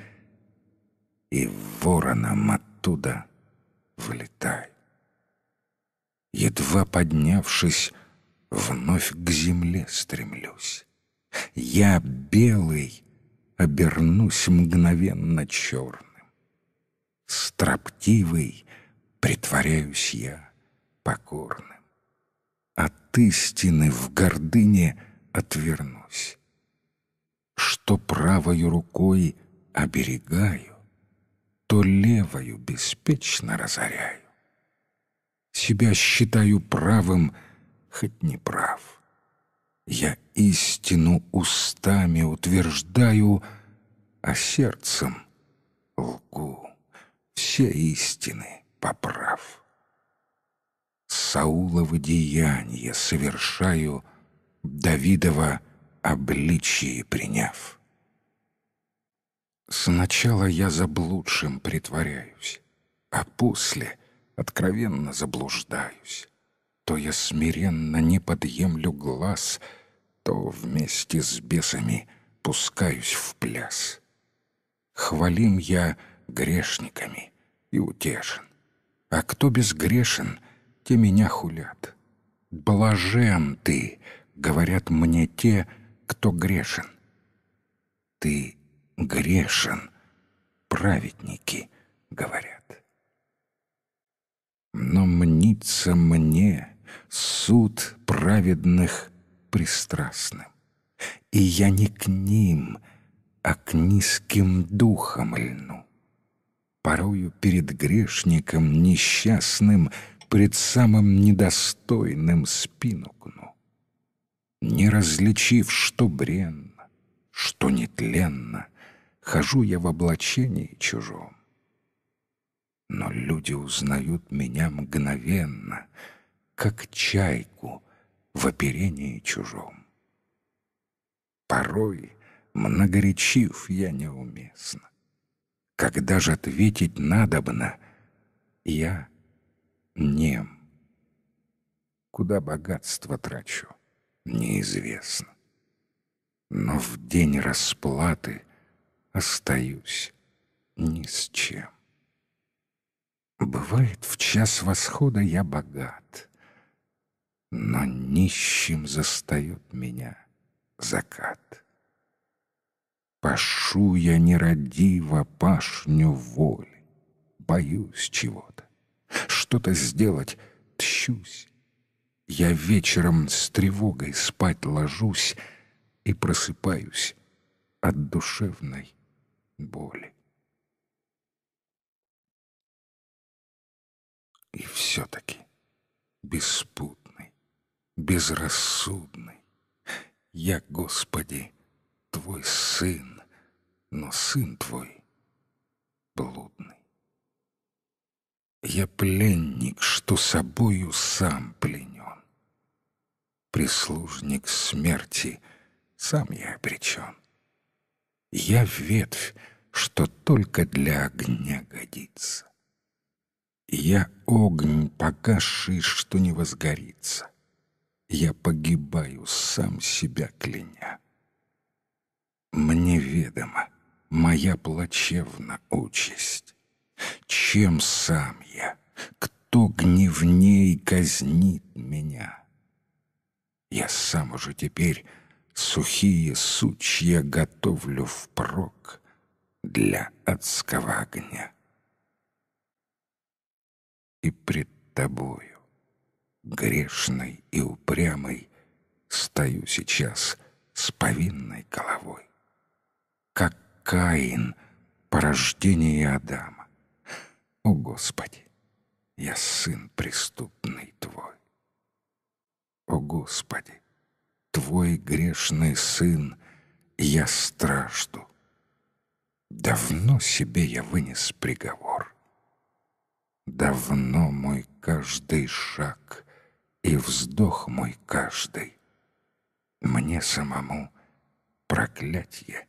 И вороном оттуда влетай. Едва поднявшись, вновь к земле стремлюсь. Я белый обернусь мгновенно черным. Строптивый притворяюсь я покорным. От истины в гордыне отвернусь. Что правою рукой оберегаю, То левою беспечно разоряю. Себя считаю правым, хоть не прав. Я истину устами утверждаю, а сердцем лгу, все истины поправ. Сауловы деяния совершаю, Давидова обличие приняв. Сначала я заблудшим притворяюсь, а после откровенно заблуждаюсь. То я смиренно не подъемлю глаз, То вместе с бесами пускаюсь в пляс. Хвалим я грешниками и утешен. А кто безгрешен, те меня хулят. «Блажен ты!» — говорят мне те, кто грешен. «Ты грешен!» — праведники говорят. Но мнится мне суд праведных пристрастным. И я не к ним, а к низким духам льну. Порою перед грешником несчастным Пред самым недостойным спину гну. Не различив, что бренно, что нетленно, Хожу я в облачении чужом. Но люди узнают меня мгновенно — как чайку в оперении чужом. Порой многоречив я неуместно. Когда же ответить надобно, я нем. Куда богатство трачу, неизвестно. Но в день расплаты остаюсь ни с чем. Бывает, в час восхода я богат — но нищим застает меня закат. Пашу я нерадиво пашню воли, боюсь чего-то, что-то сделать тщусь. Я вечером с тревогой спать ложусь и просыпаюсь от душевной боли. И все-таки без пут безрассудный. Я, Господи, Твой Сын, но Сын Твой блудный. Я пленник, что собою сам пленен. Прислужник смерти, сам я обречен. Я ветвь, что только для огня годится. Я огонь погаший, что не возгорится я погибаю, сам себя кляня. Мне ведомо моя плачевна участь. Чем сам я, кто гневней казнит меня? Я сам уже теперь сухие сучья готовлю впрок для адского огня. И пред тобою грешной и упрямой, стою сейчас с повинной головой. Как Каин, порождение Адама. О, Господи, я сын преступный Твой. О, Господи, Твой грешный сын, я стражду. Давно себе я вынес приговор. Давно мой каждый шаг и вздох мой каждый. Мне самому проклятье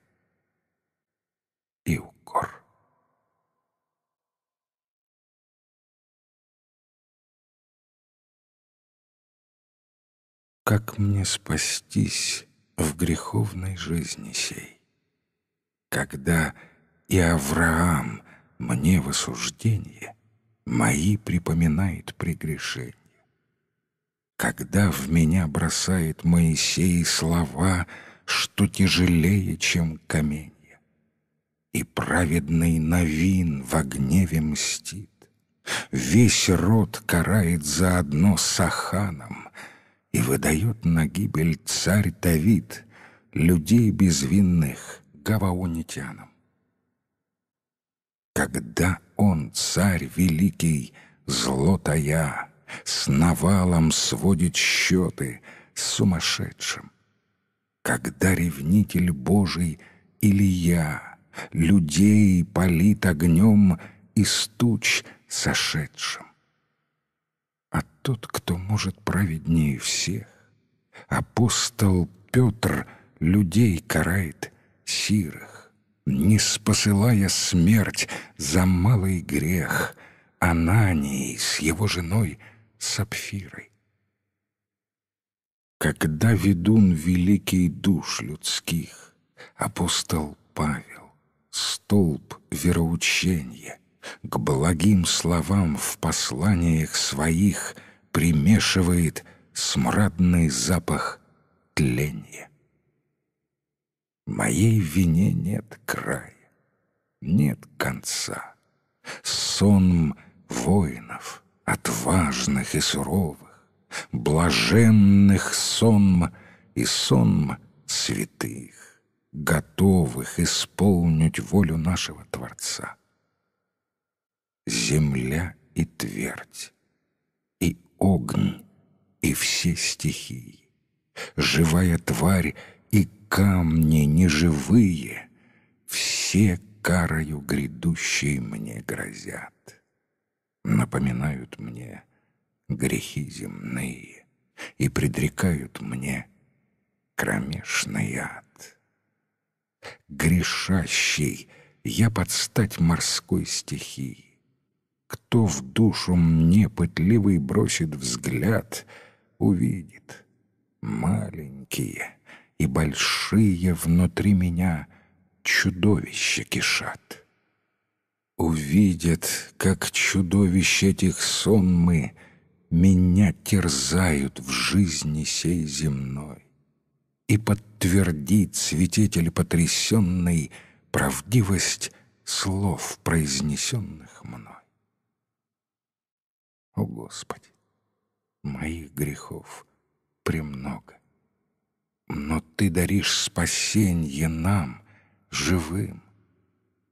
и укор. Как мне спастись в греховной жизни сей, Когда и Авраам мне в осуждение Мои припоминает прегрешения? Когда в меня бросает Моисей слова, Что тяжелее, чем камень. И праведный Новин в гневе мстит. Весь род карает заодно Аханом И выдает на гибель царь Давид Людей безвинных гаваонитянам. Когда он, царь великий, зло тая, с навалом сводит счеты с сумасшедшим. Когда ревнитель Божий или я, людей полит огнем из туч сошедшим. А тот, кто может праведнее всех, апостол Петр людей карает сирых, не спосылая смерть за малый грех, Ананий с его женой — сапфирой. Когда ведун великий душ людских, апостол Павел, столб вероучения, к благим словам в посланиях своих примешивает смрадный запах тления. Моей вине нет края, нет конца. Сон воинов — отважных и суровых, блаженных сонм и сонм святых, готовых исполнить волю нашего Творца. Земля и твердь, и огонь, и все стихии, живая тварь и камни неживые, все карою грядущие мне грозят напоминают мне грехи земные и предрекают мне кромешный ад. Грешащий я под стать морской стихии. Кто в душу мне пытливый бросит взгляд, увидит маленькие и большие внутри меня чудовища кишат увидят, как чудовищ этих сонмы меня терзают в жизни сей земной. И подтвердит святитель потрясенный правдивость слов, произнесенных мной. О, Господи, моих грехов премного, но Ты даришь спасенье нам, живым,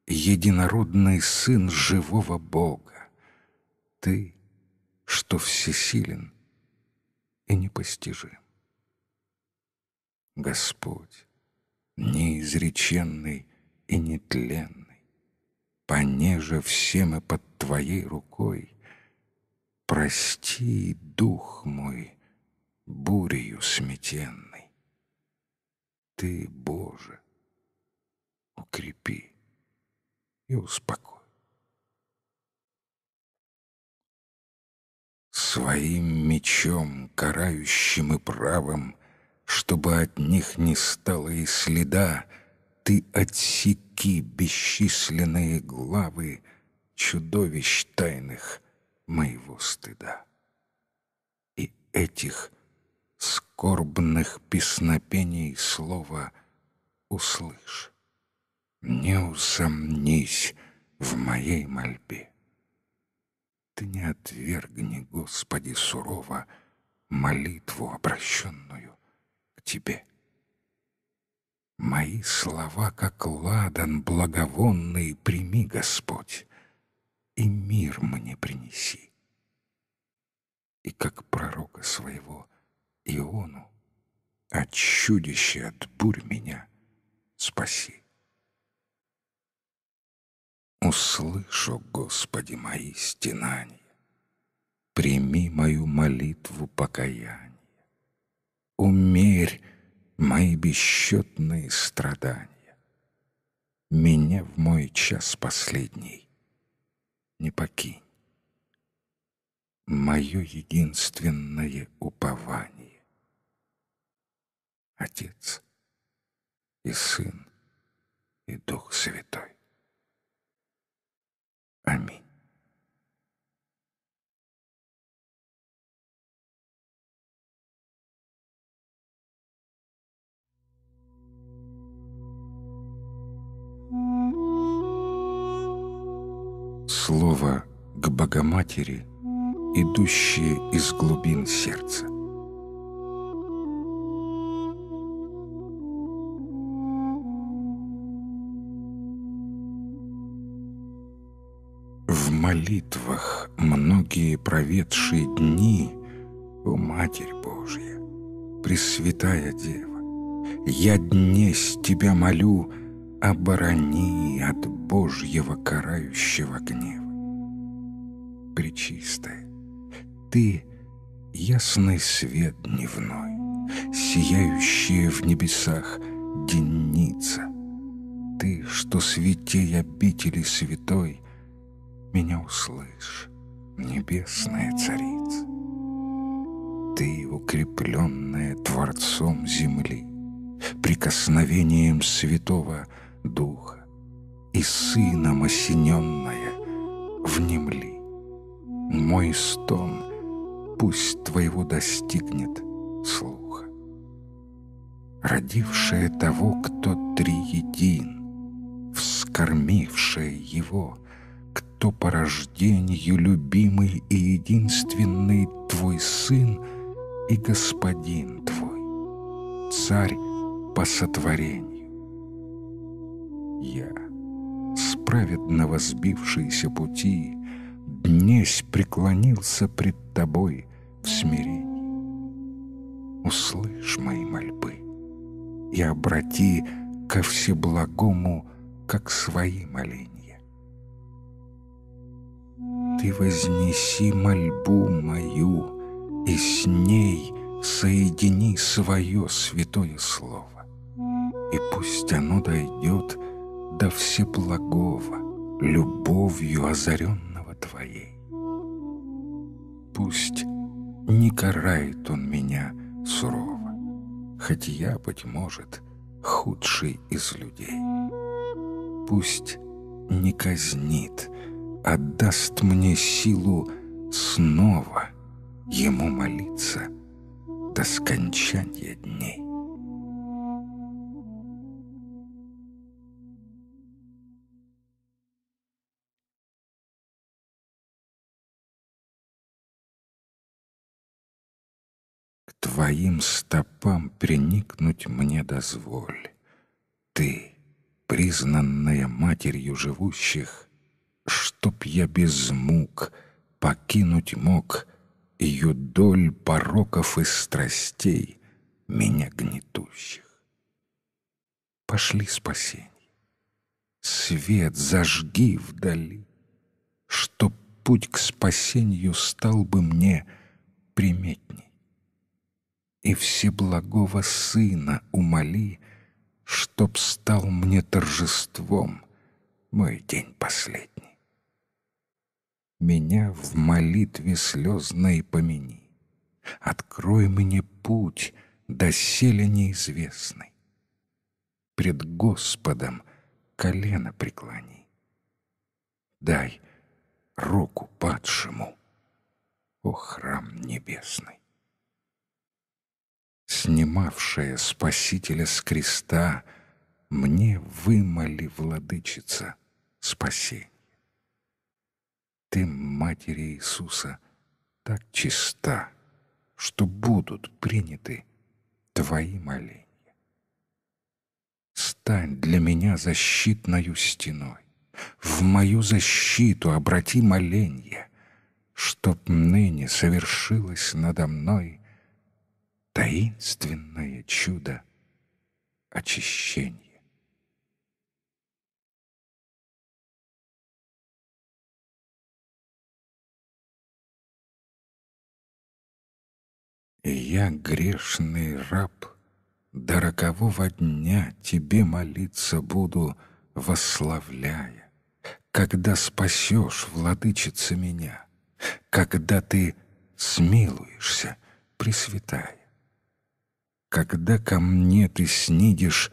единородный Сын живого Бога, Ты, что всесилен и непостижим. Господь, неизреченный и нетленный, Понеже все мы под Твоей рукой, Прости, дух мой, бурею сметенный. Ты, Боже, укрепи и успокой Своим мечом, карающим и правым, чтобы от них не стало и следа, ты отсеки бесчисленные главы чудовищ тайных моего стыда. И этих скорбных песнопений слова услышь не усомнись в моей мольбе. Ты не отвергни, Господи, сурово молитву, обращенную к Тебе. Мои слова, как ладан благовонный, прими, Господь, и мир мне принеси. И как пророка своего Иону, от чудища, от бурь меня спаси услышу, Господи, мои стенания. Прими мою молитву покаяния. Умерь мои бесчетные страдания. Меня в мой час последний не покинь. Мое единственное упование. Отец и Сын и Дух Святой. Аминь. Слово к Богоматери, идущее из глубин сердца. молитвах многие проведшие дни, у Матерь Божья, Пресвятая Дева, я днесь тебя молю, оборони от Божьего карающего гнева. Пречистая, ты — ясный свет дневной, сияющая в небесах денница, ты, что святей обители святой, меня услышь, небесная царица. Ты, укрепленная Творцом земли, прикосновением Святого Духа и Сыном осененная, внемли. Мой стон пусть твоего достигнет слуха. Родившая того, кто триедин, вскормившая его — то по рождению любимый и единственный Твой Сын и Господин Твой, Царь по сотворению. Я, с праведного сбившиеся пути, днесь преклонился пред Тобой в смирении. Услышь мои мольбы и обрати ко всеблагому, как свои моления ты вознеси мольбу мою, и с ней соедини свое святое слово. И пусть оно дойдет до всеблагого, любовью озаренного Твоей. Пусть не карает он меня сурово, хоть я, быть может, худший из людей. Пусть не казнит, отдаст мне силу снова ему молиться до скончания дней. К твоим стопам приникнуть мне дозволь. Ты, признанная матерью живущих, — чтоб я без мук покинуть мог Ее доль пороков и страстей, меня гнетущих. Пошли спасенье, свет зажги вдали, Чтоб путь к спасению стал бы мне приметней. И Всеблагого Сына умоли, Чтоб стал мне торжеством мой день последний меня в молитве слезной помяни. Открой мне путь, доселе неизвестный. Пред Господом колено преклони. Дай руку падшему, о храм небесный. Снимавшая Спасителя с креста, мне вымоли, Владычица, спаси ты, Матери Иисуса, так чиста, что будут приняты твои моления. Стань для меня защитною стеной, в мою защиту обрати моления, чтоб ныне совершилось надо мной таинственное чудо очищения. Я грешный раб, до рокового дня тебе молиться буду, восславляя. Когда спасешь, владычица, меня, когда ты смилуешься, пресвятая. Когда ко мне ты снидишь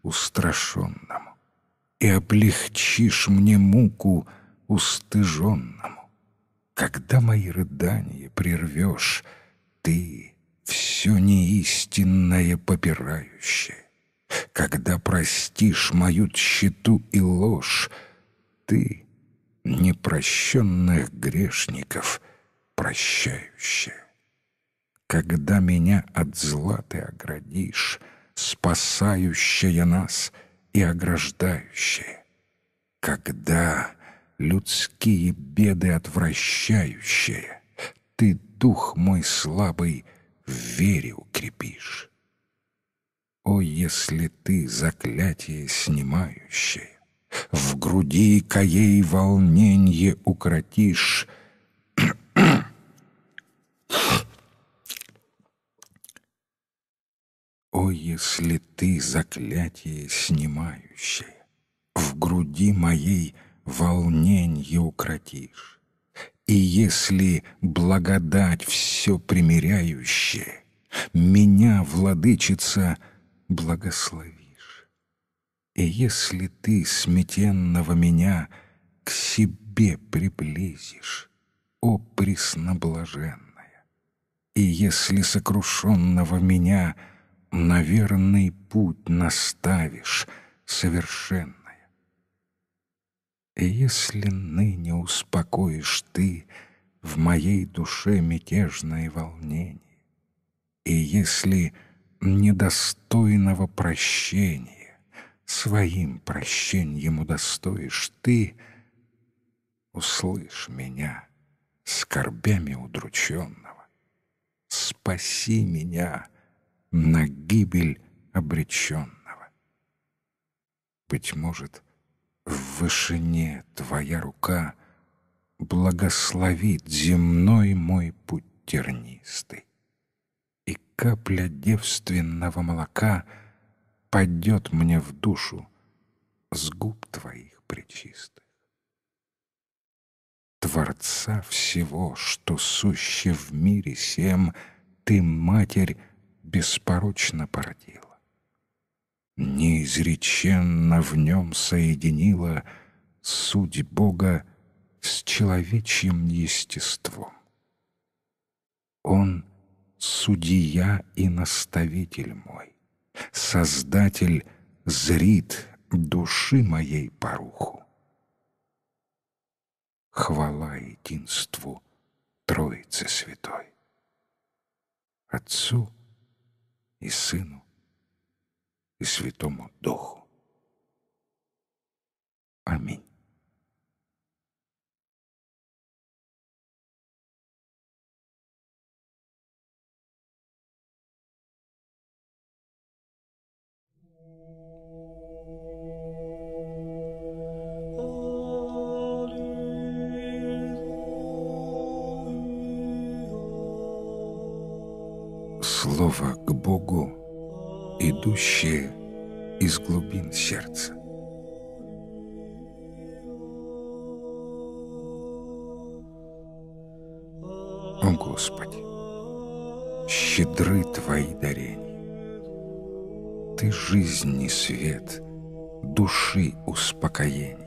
устрашенному и облегчишь мне муку устыженному, когда мои рыдания прервешь — ты все неистинное попирающее. Когда простишь мою тщету и ложь, ты непрощенных грешников прощающая. Когда меня от зла ты оградишь, спасающая нас и ограждающая. Когда людские беды отвращающие, ты дух мой слабый в вере укрепишь. О, если ты заклятие снимающее, В груди коей волненье укротишь, О, если ты заклятие снимающее, В груди моей волненье укротишь, и если благодать все примиряющая, меня, владычица, благословишь. И если ты сметенного меня к себе приблизишь, о пресноблаженная, и если сокрушенного меня на верный путь наставишь совершенно, и Если ныне успокоишь ты В моей душе мятежное волнение, И если недостойного прощения Своим прощеньем удостоишь ты, Услышь меня, скорбями удрученного, Спаси меня на гибель обреченного. Быть может, — в вышине твоя рука Благословит земной мой путь тернистый. И капля девственного молока Падет мне в душу с губ твоих пречистых. Творца всего, что суще в мире всем, Ты, Матерь, беспорочно породил неизреченно в нем соединила суть Бога с человечьим естеством. Он — судья и наставитель мой, Создатель зрит души моей поруху. Хвала единству Троицы Святой, Отцу и Сыну и Святому Духу. Аминь. Слово к Богу идущие из глубин сердца. О Господи, щедры Твои дарения, Ты жизнь и свет, души успокоение.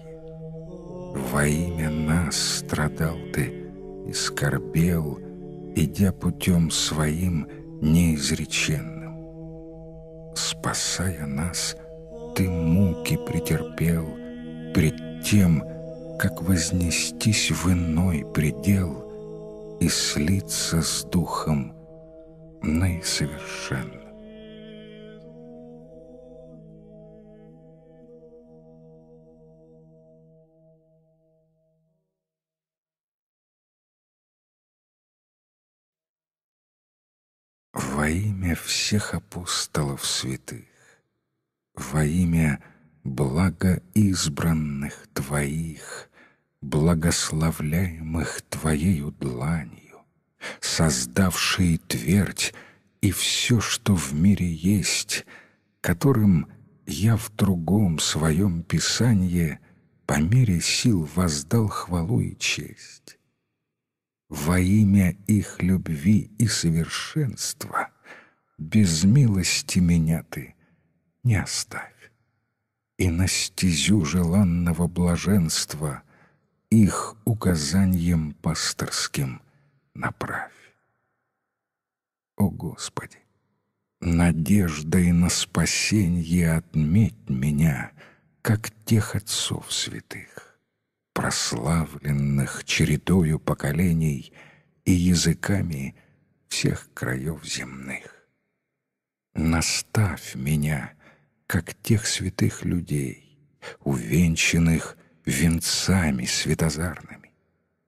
Во имя нас страдал Ты и скорбел, идя путем своим неизреченным спасая нас, Ты муки претерпел пред тем, как вознестись в иной предел и слиться с Духом наисовершенным. во имя всех апостолов святых, во имя благоизбранных Твоих, благословляемых Твоею дланью, создавшие твердь и все, что в мире есть, которым я в другом своем писании по мере сил воздал хвалу и честь. Во имя их любви и совершенства — без милости меня ты не оставь. И на стезю желанного блаженства их указанием пасторским направь. О Господи, надеждой на спасенье отметь меня, как тех отцов святых, прославленных чередою поколений и языками всех краев земных наставь меня, как тех святых людей, увенчанных венцами светозарными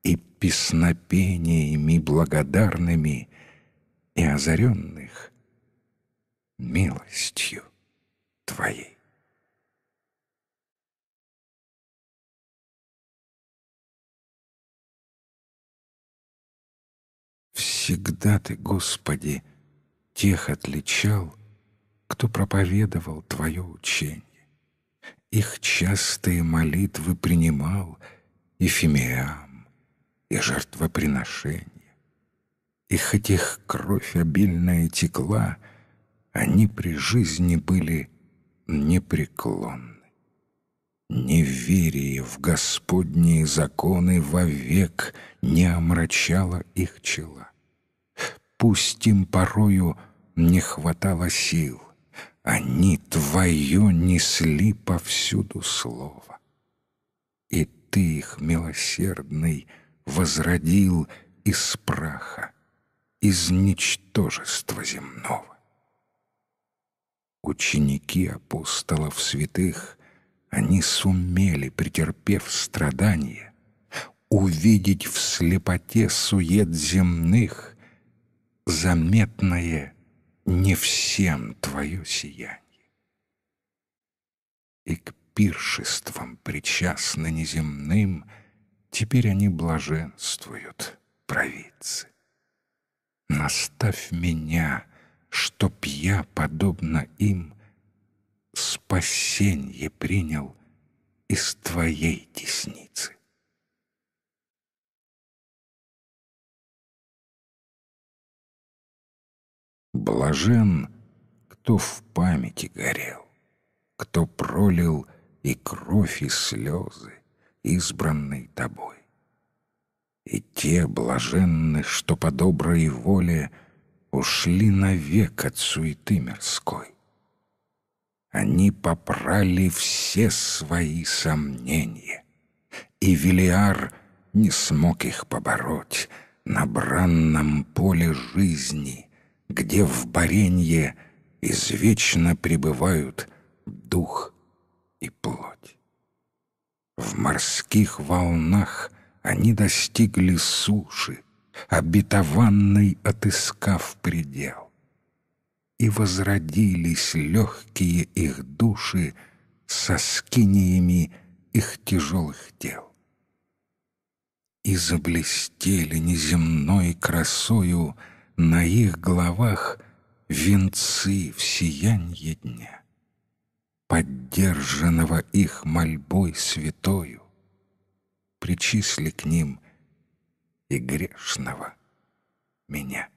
и песнопениями благодарными и озаренных милостью Твоей. Всегда Ты, Господи, тех отличал, кто проповедовал Твое учение. Их частые молитвы принимал и фимиам, и жертвоприношение. И хоть их кровь обильная текла, они при жизни были непреклонны. Не верие в Господние законы вовек не омрачало их чела. Пусть им порою не хватало сил, они твое несли повсюду слово. И ты их, милосердный, возродил из праха, из ничтожества земного. Ученики апостолов святых, они сумели, претерпев страдания, увидеть в слепоте сует земных заметное не всем твое сияние. И к пиршествам причастно неземным теперь они блаженствуют, провидцы. Наставь меня, чтоб я, подобно им, спасенье принял из твоей десницы. Блажен, кто в памяти горел, кто пролил и кровь, и слезы, избранный тобой. И те блаженны, что по доброй воле ушли навек от суеты мирской. Они попрали все свои сомнения, и Велиар не смог их побороть на бранном поле жизни — где в баренье извечно пребывают дух и плоть. В морских волнах они достигли суши, обетованный отыскав предел. И возродились легкие их души со скиниями их тяжелых тел. И заблестели неземной красою — на их головах венцы в сиянье дня, поддержанного их мольбой святою, причисли к ним и грешного меня.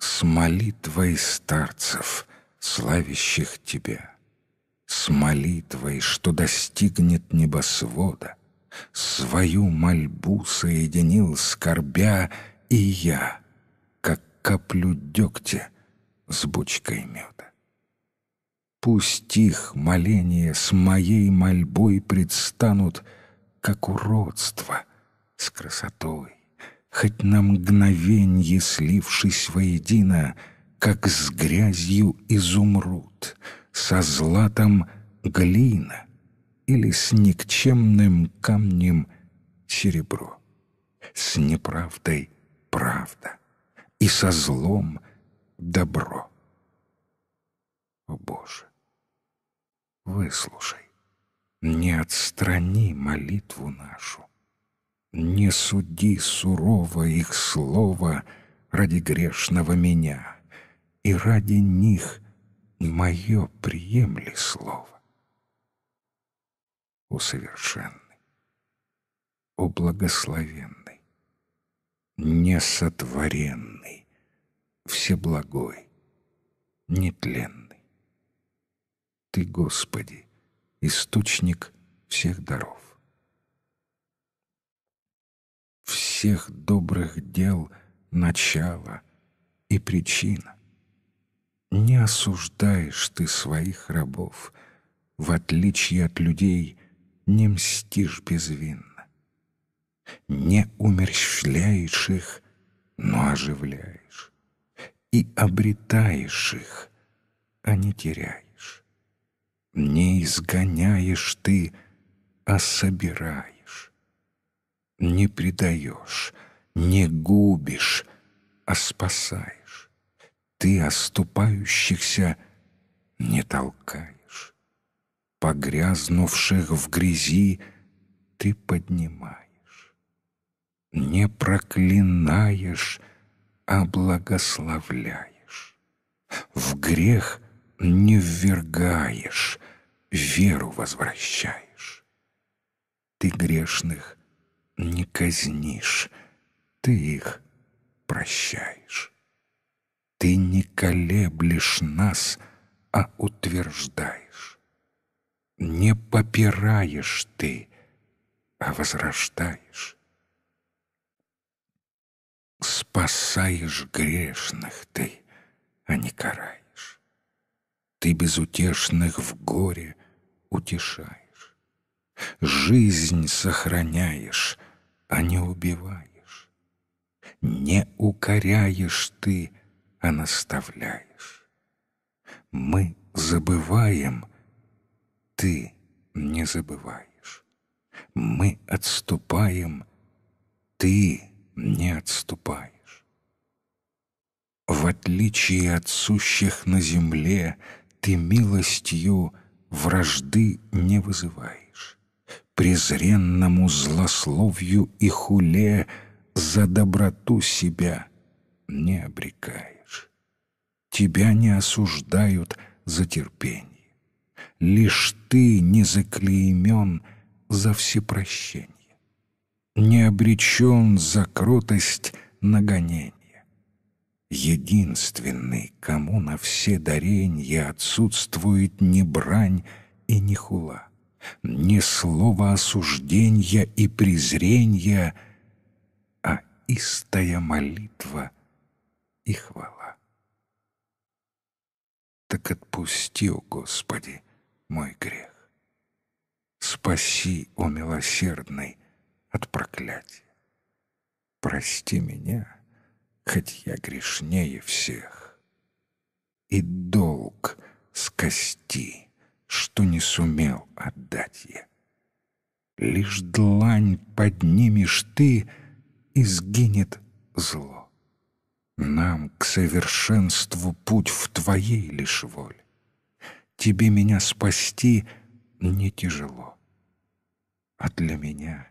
С молитвой старцев, славящих Тебя, с молитвой, что достигнет небосвода — Свою мольбу соединил скорбя и я, как каплю дегтя с бочкой меда. Пусть их моления с моей мольбой предстанут, как уродство с красотой, хоть на мгновенье слившись воедино, как с грязью изумруд, со златом глина — или с никчемным камнем серебро. С неправдой правда и со злом добро. О Боже, выслушай, не отстрани молитву нашу, не суди сурово их слово ради грешного меня, и ради них мое приемли слово о совершенный, о благословенный, несотворенный, всеблагой, нетленный. Ты, Господи, источник всех даров. Всех добрых дел начало и причина. Не осуждаешь ты своих рабов, в отличие от людей – не мстишь безвинно, не умерщвляешь их, но оживляешь, и обретаешь их, а не теряешь. Не изгоняешь ты, а собираешь. Не предаешь, не губишь, а спасаешь. Ты оступающихся не толкаешь погрязнувших в грязи, ты поднимаешь. Не проклинаешь, а благословляешь. В грех не ввергаешь, веру возвращаешь. Ты грешных не казнишь, ты их прощаешь. Ты не колеблешь нас, а утверждаешь не попираешь ты, а возрождаешь. Спасаешь грешных ты, а не караешь. Ты безутешных в горе утешаешь. Жизнь сохраняешь, а не убиваешь. Не укоряешь ты, а наставляешь. Мы забываем — ты не забываешь. Мы отступаем, ты не отступаешь. В отличие от сущих на земле, ты милостью вражды не вызываешь. Презренному злословью и хуле за доброту себя не обрекаешь. Тебя не осуждают за терпение лишь ты не заклеймен за всепрощение, не обречен за кротость нагонения. Единственный, кому на все даренья отсутствует ни брань и ни хула, ни слова осужденья и презренья, а истая молитва и хвала. Так отпусти, о Господи, — мой грех. Спаси, о милосердный, от проклятия. Прости меня, хоть я грешнее всех. И долг скости, что не сумел отдать я. Лишь длань поднимешь ты, и сгинет зло. Нам к совершенству путь в твоей лишь воле тебе меня спасти не тяжело. А для меня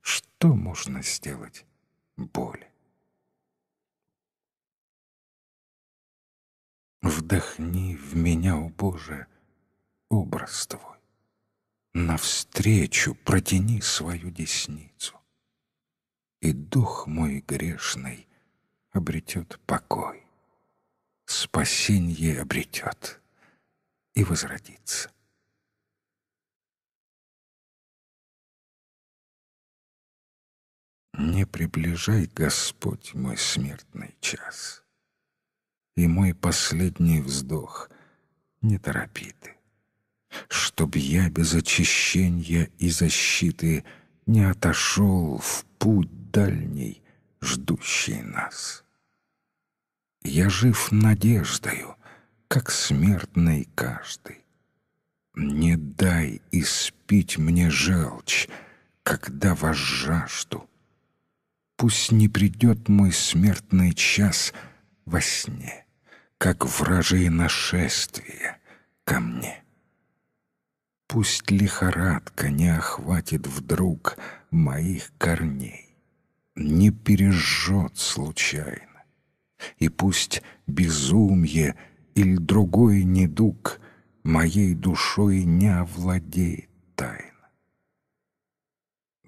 что можно сделать Боль. Вдохни в меня, о Боже, образ Твой. Навстречу протяни свою десницу. И дух мой грешный обретет покой. Спасенье обретет и возродиться. Не приближай, Господь, мой смертный час. И мой последний вздох не торопи ты, Чтоб я без очищения и защиты Не отошел в путь дальний, ждущий нас. Я жив надеждою, как смертный каждый. Не дай испить мне желчь, когда возжажду. Пусть не придет мой смертный час во сне, как вражие нашествия ко мне. Пусть лихорадка не охватит вдруг моих корней, не пережжет случайно, и пусть безумье — или другой недуг моей душой не овладеет тайно.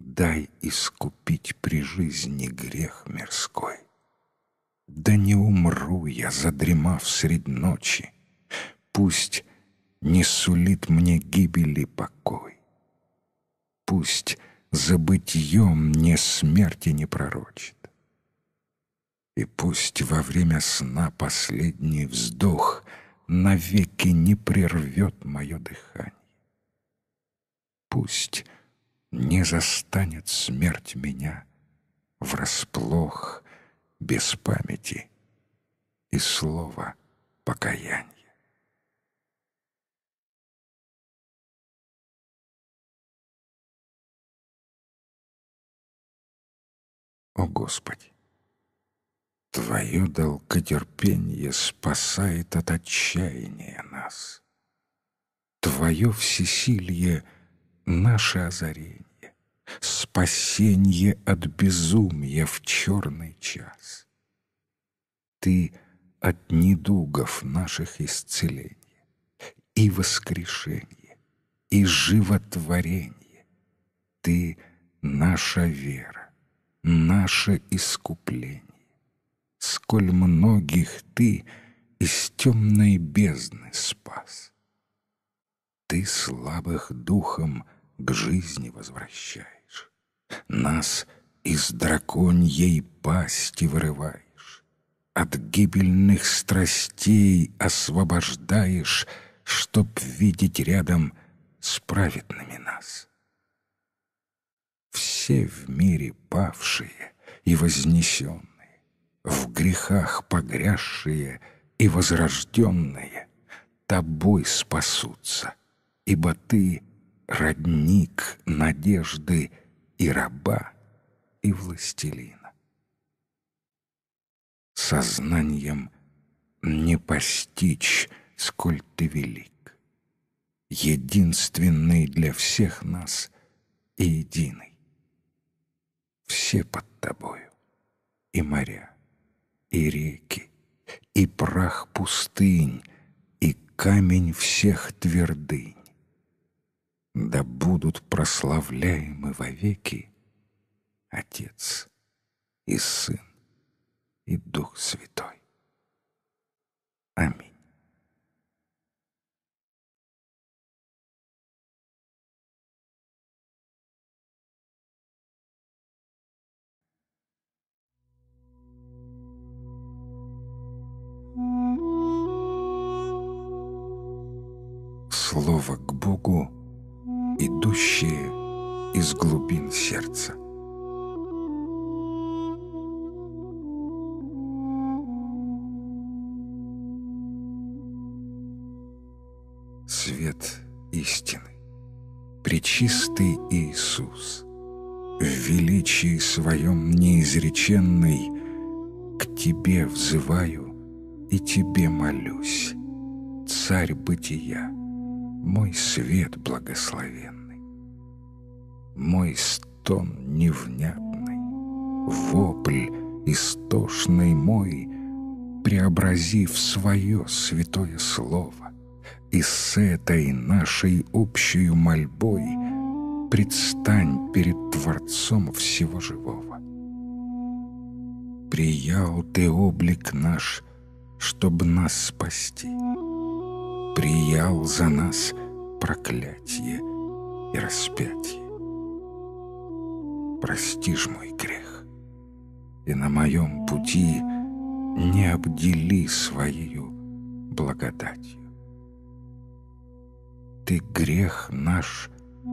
Дай искупить при жизни грех мирской. Да не умру я, задремав средь ночи. Пусть не сулит мне гибели покой. Пусть забытьем мне смерти не пророчит. И пусть во время сна последний вздох навеки не прервет мое дыхание. Пусть не застанет смерть меня врасплох, без памяти и слова покаяния. О Господи! Твое долготерпение спасает от отчаяния нас. Твое всесилие наше озарение, спасение от безумия в черный час. Ты от недугов наших исцеление и воскрешение, и животворение. Ты — наша вера, наше искупление сколь многих ты из темной бездны спас. Ты слабых духом к жизни возвращаешь, нас из драконьей пасти вырываешь, от гибельных страстей освобождаешь, чтоб видеть рядом с праведными нас. Все в мире павшие и вознесенные, в грехах погрязшие и возрожденные тобой спасутся, ибо ты — родник надежды и раба, и властелина. Сознанием не постичь, сколь ты велик, единственный для всех нас и единый. Все под тобою, и моря, и реки, и прах пустынь, и камень всех твердынь. Да будут прославляемы вовеки Отец и Сын и Дух Святой. Аминь. Слово к Богу, идущее из глубин сердца. Свет истины, Пречистый Иисус, в величии своем неизреченный, к Тебе взываю и Тебе молюсь, Царь бытия, мой свет благословенный, мой стон невнятный, вопль истошный мой, преобрази в свое святое слово, и с этой нашей общей мольбой предстань перед Творцом всего живого. Приял ты облик наш — чтобы нас спасти. Приял за нас проклятие и распятие. Простишь мой грех, и на моем пути не обдели своею благодатью. Ты грех наш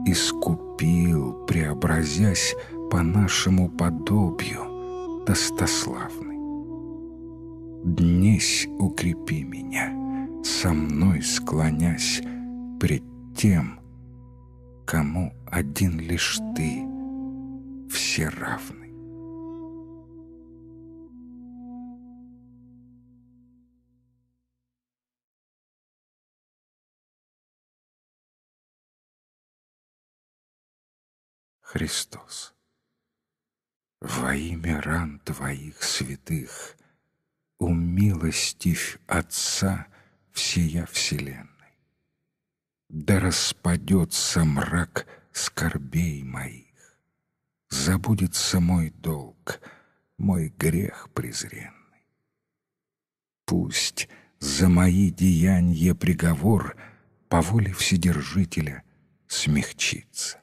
искупил, преобразясь по нашему подобию, достославный днесь укрепи меня, со мной склонясь пред тем, кому один лишь ты все равны. Христос. Во имя ран Твоих святых умилостивь Отца всея вселенной. Да распадется мрак скорбей моих, забудется мой долг, мой грех презренный. Пусть за мои деяния приговор по воле Вседержителя смягчится.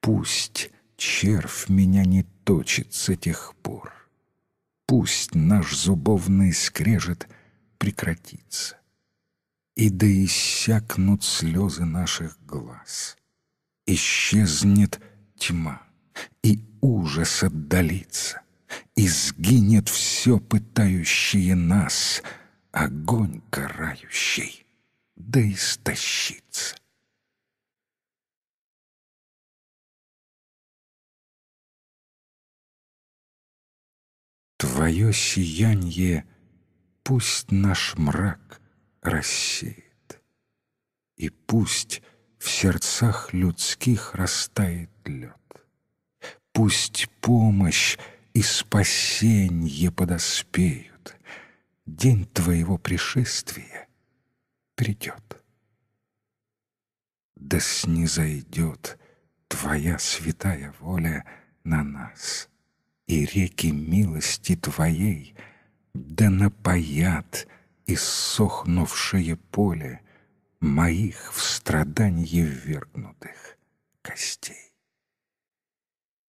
Пусть червь меня не точит с тех пор, пусть наш зубовный скрежет прекратится, и да иссякнут слезы наших глаз, исчезнет тьма, и ужас отдалится, и сгинет все пытающее нас, огонь карающий, да истощится. Твое сияние пусть наш мрак рассеет, И пусть в сердцах людских растает лед. Пусть помощь и спасенье подоспеют, День твоего пришествия придет. Да снизойдет твоя святая воля на нас — и реки милости Твоей, да напоят иссохнувшее поле моих в страданье ввергнутых костей.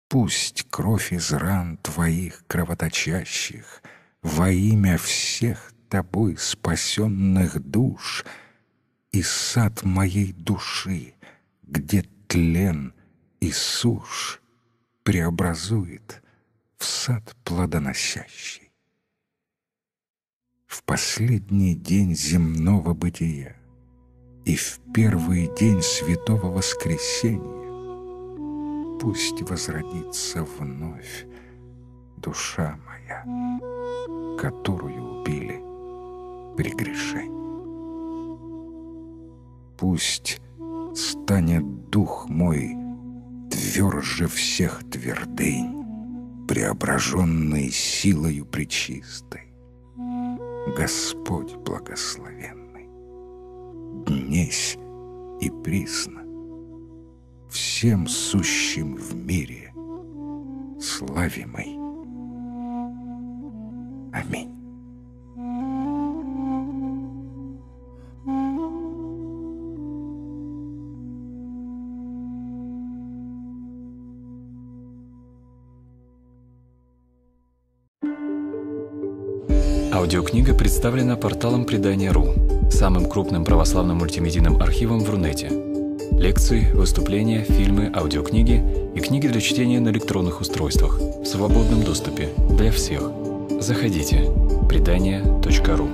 Пусть кровь из ран Твоих кровоточащих во имя всех Тобой спасенных душ и сад моей души, где тлен и сушь преобразует — в сад плодоносящий. В последний день земного бытия и в первый день святого воскресения пусть возродится вновь душа моя, которую убили при грешении. Пусть станет дух мой тверже всех твердынь, преображенной силою причистой, Господь благословенный, днесь и присно, всем сущим в мире, славимый. Аминь. Аудиокнига представлена порталом Предания.ру, самым крупным православным мультимедийным архивом в Рунете. Лекции, выступления, фильмы, аудиокниги и книги для чтения на электронных устройствах в свободном доступе для всех. Заходите. Предания.ру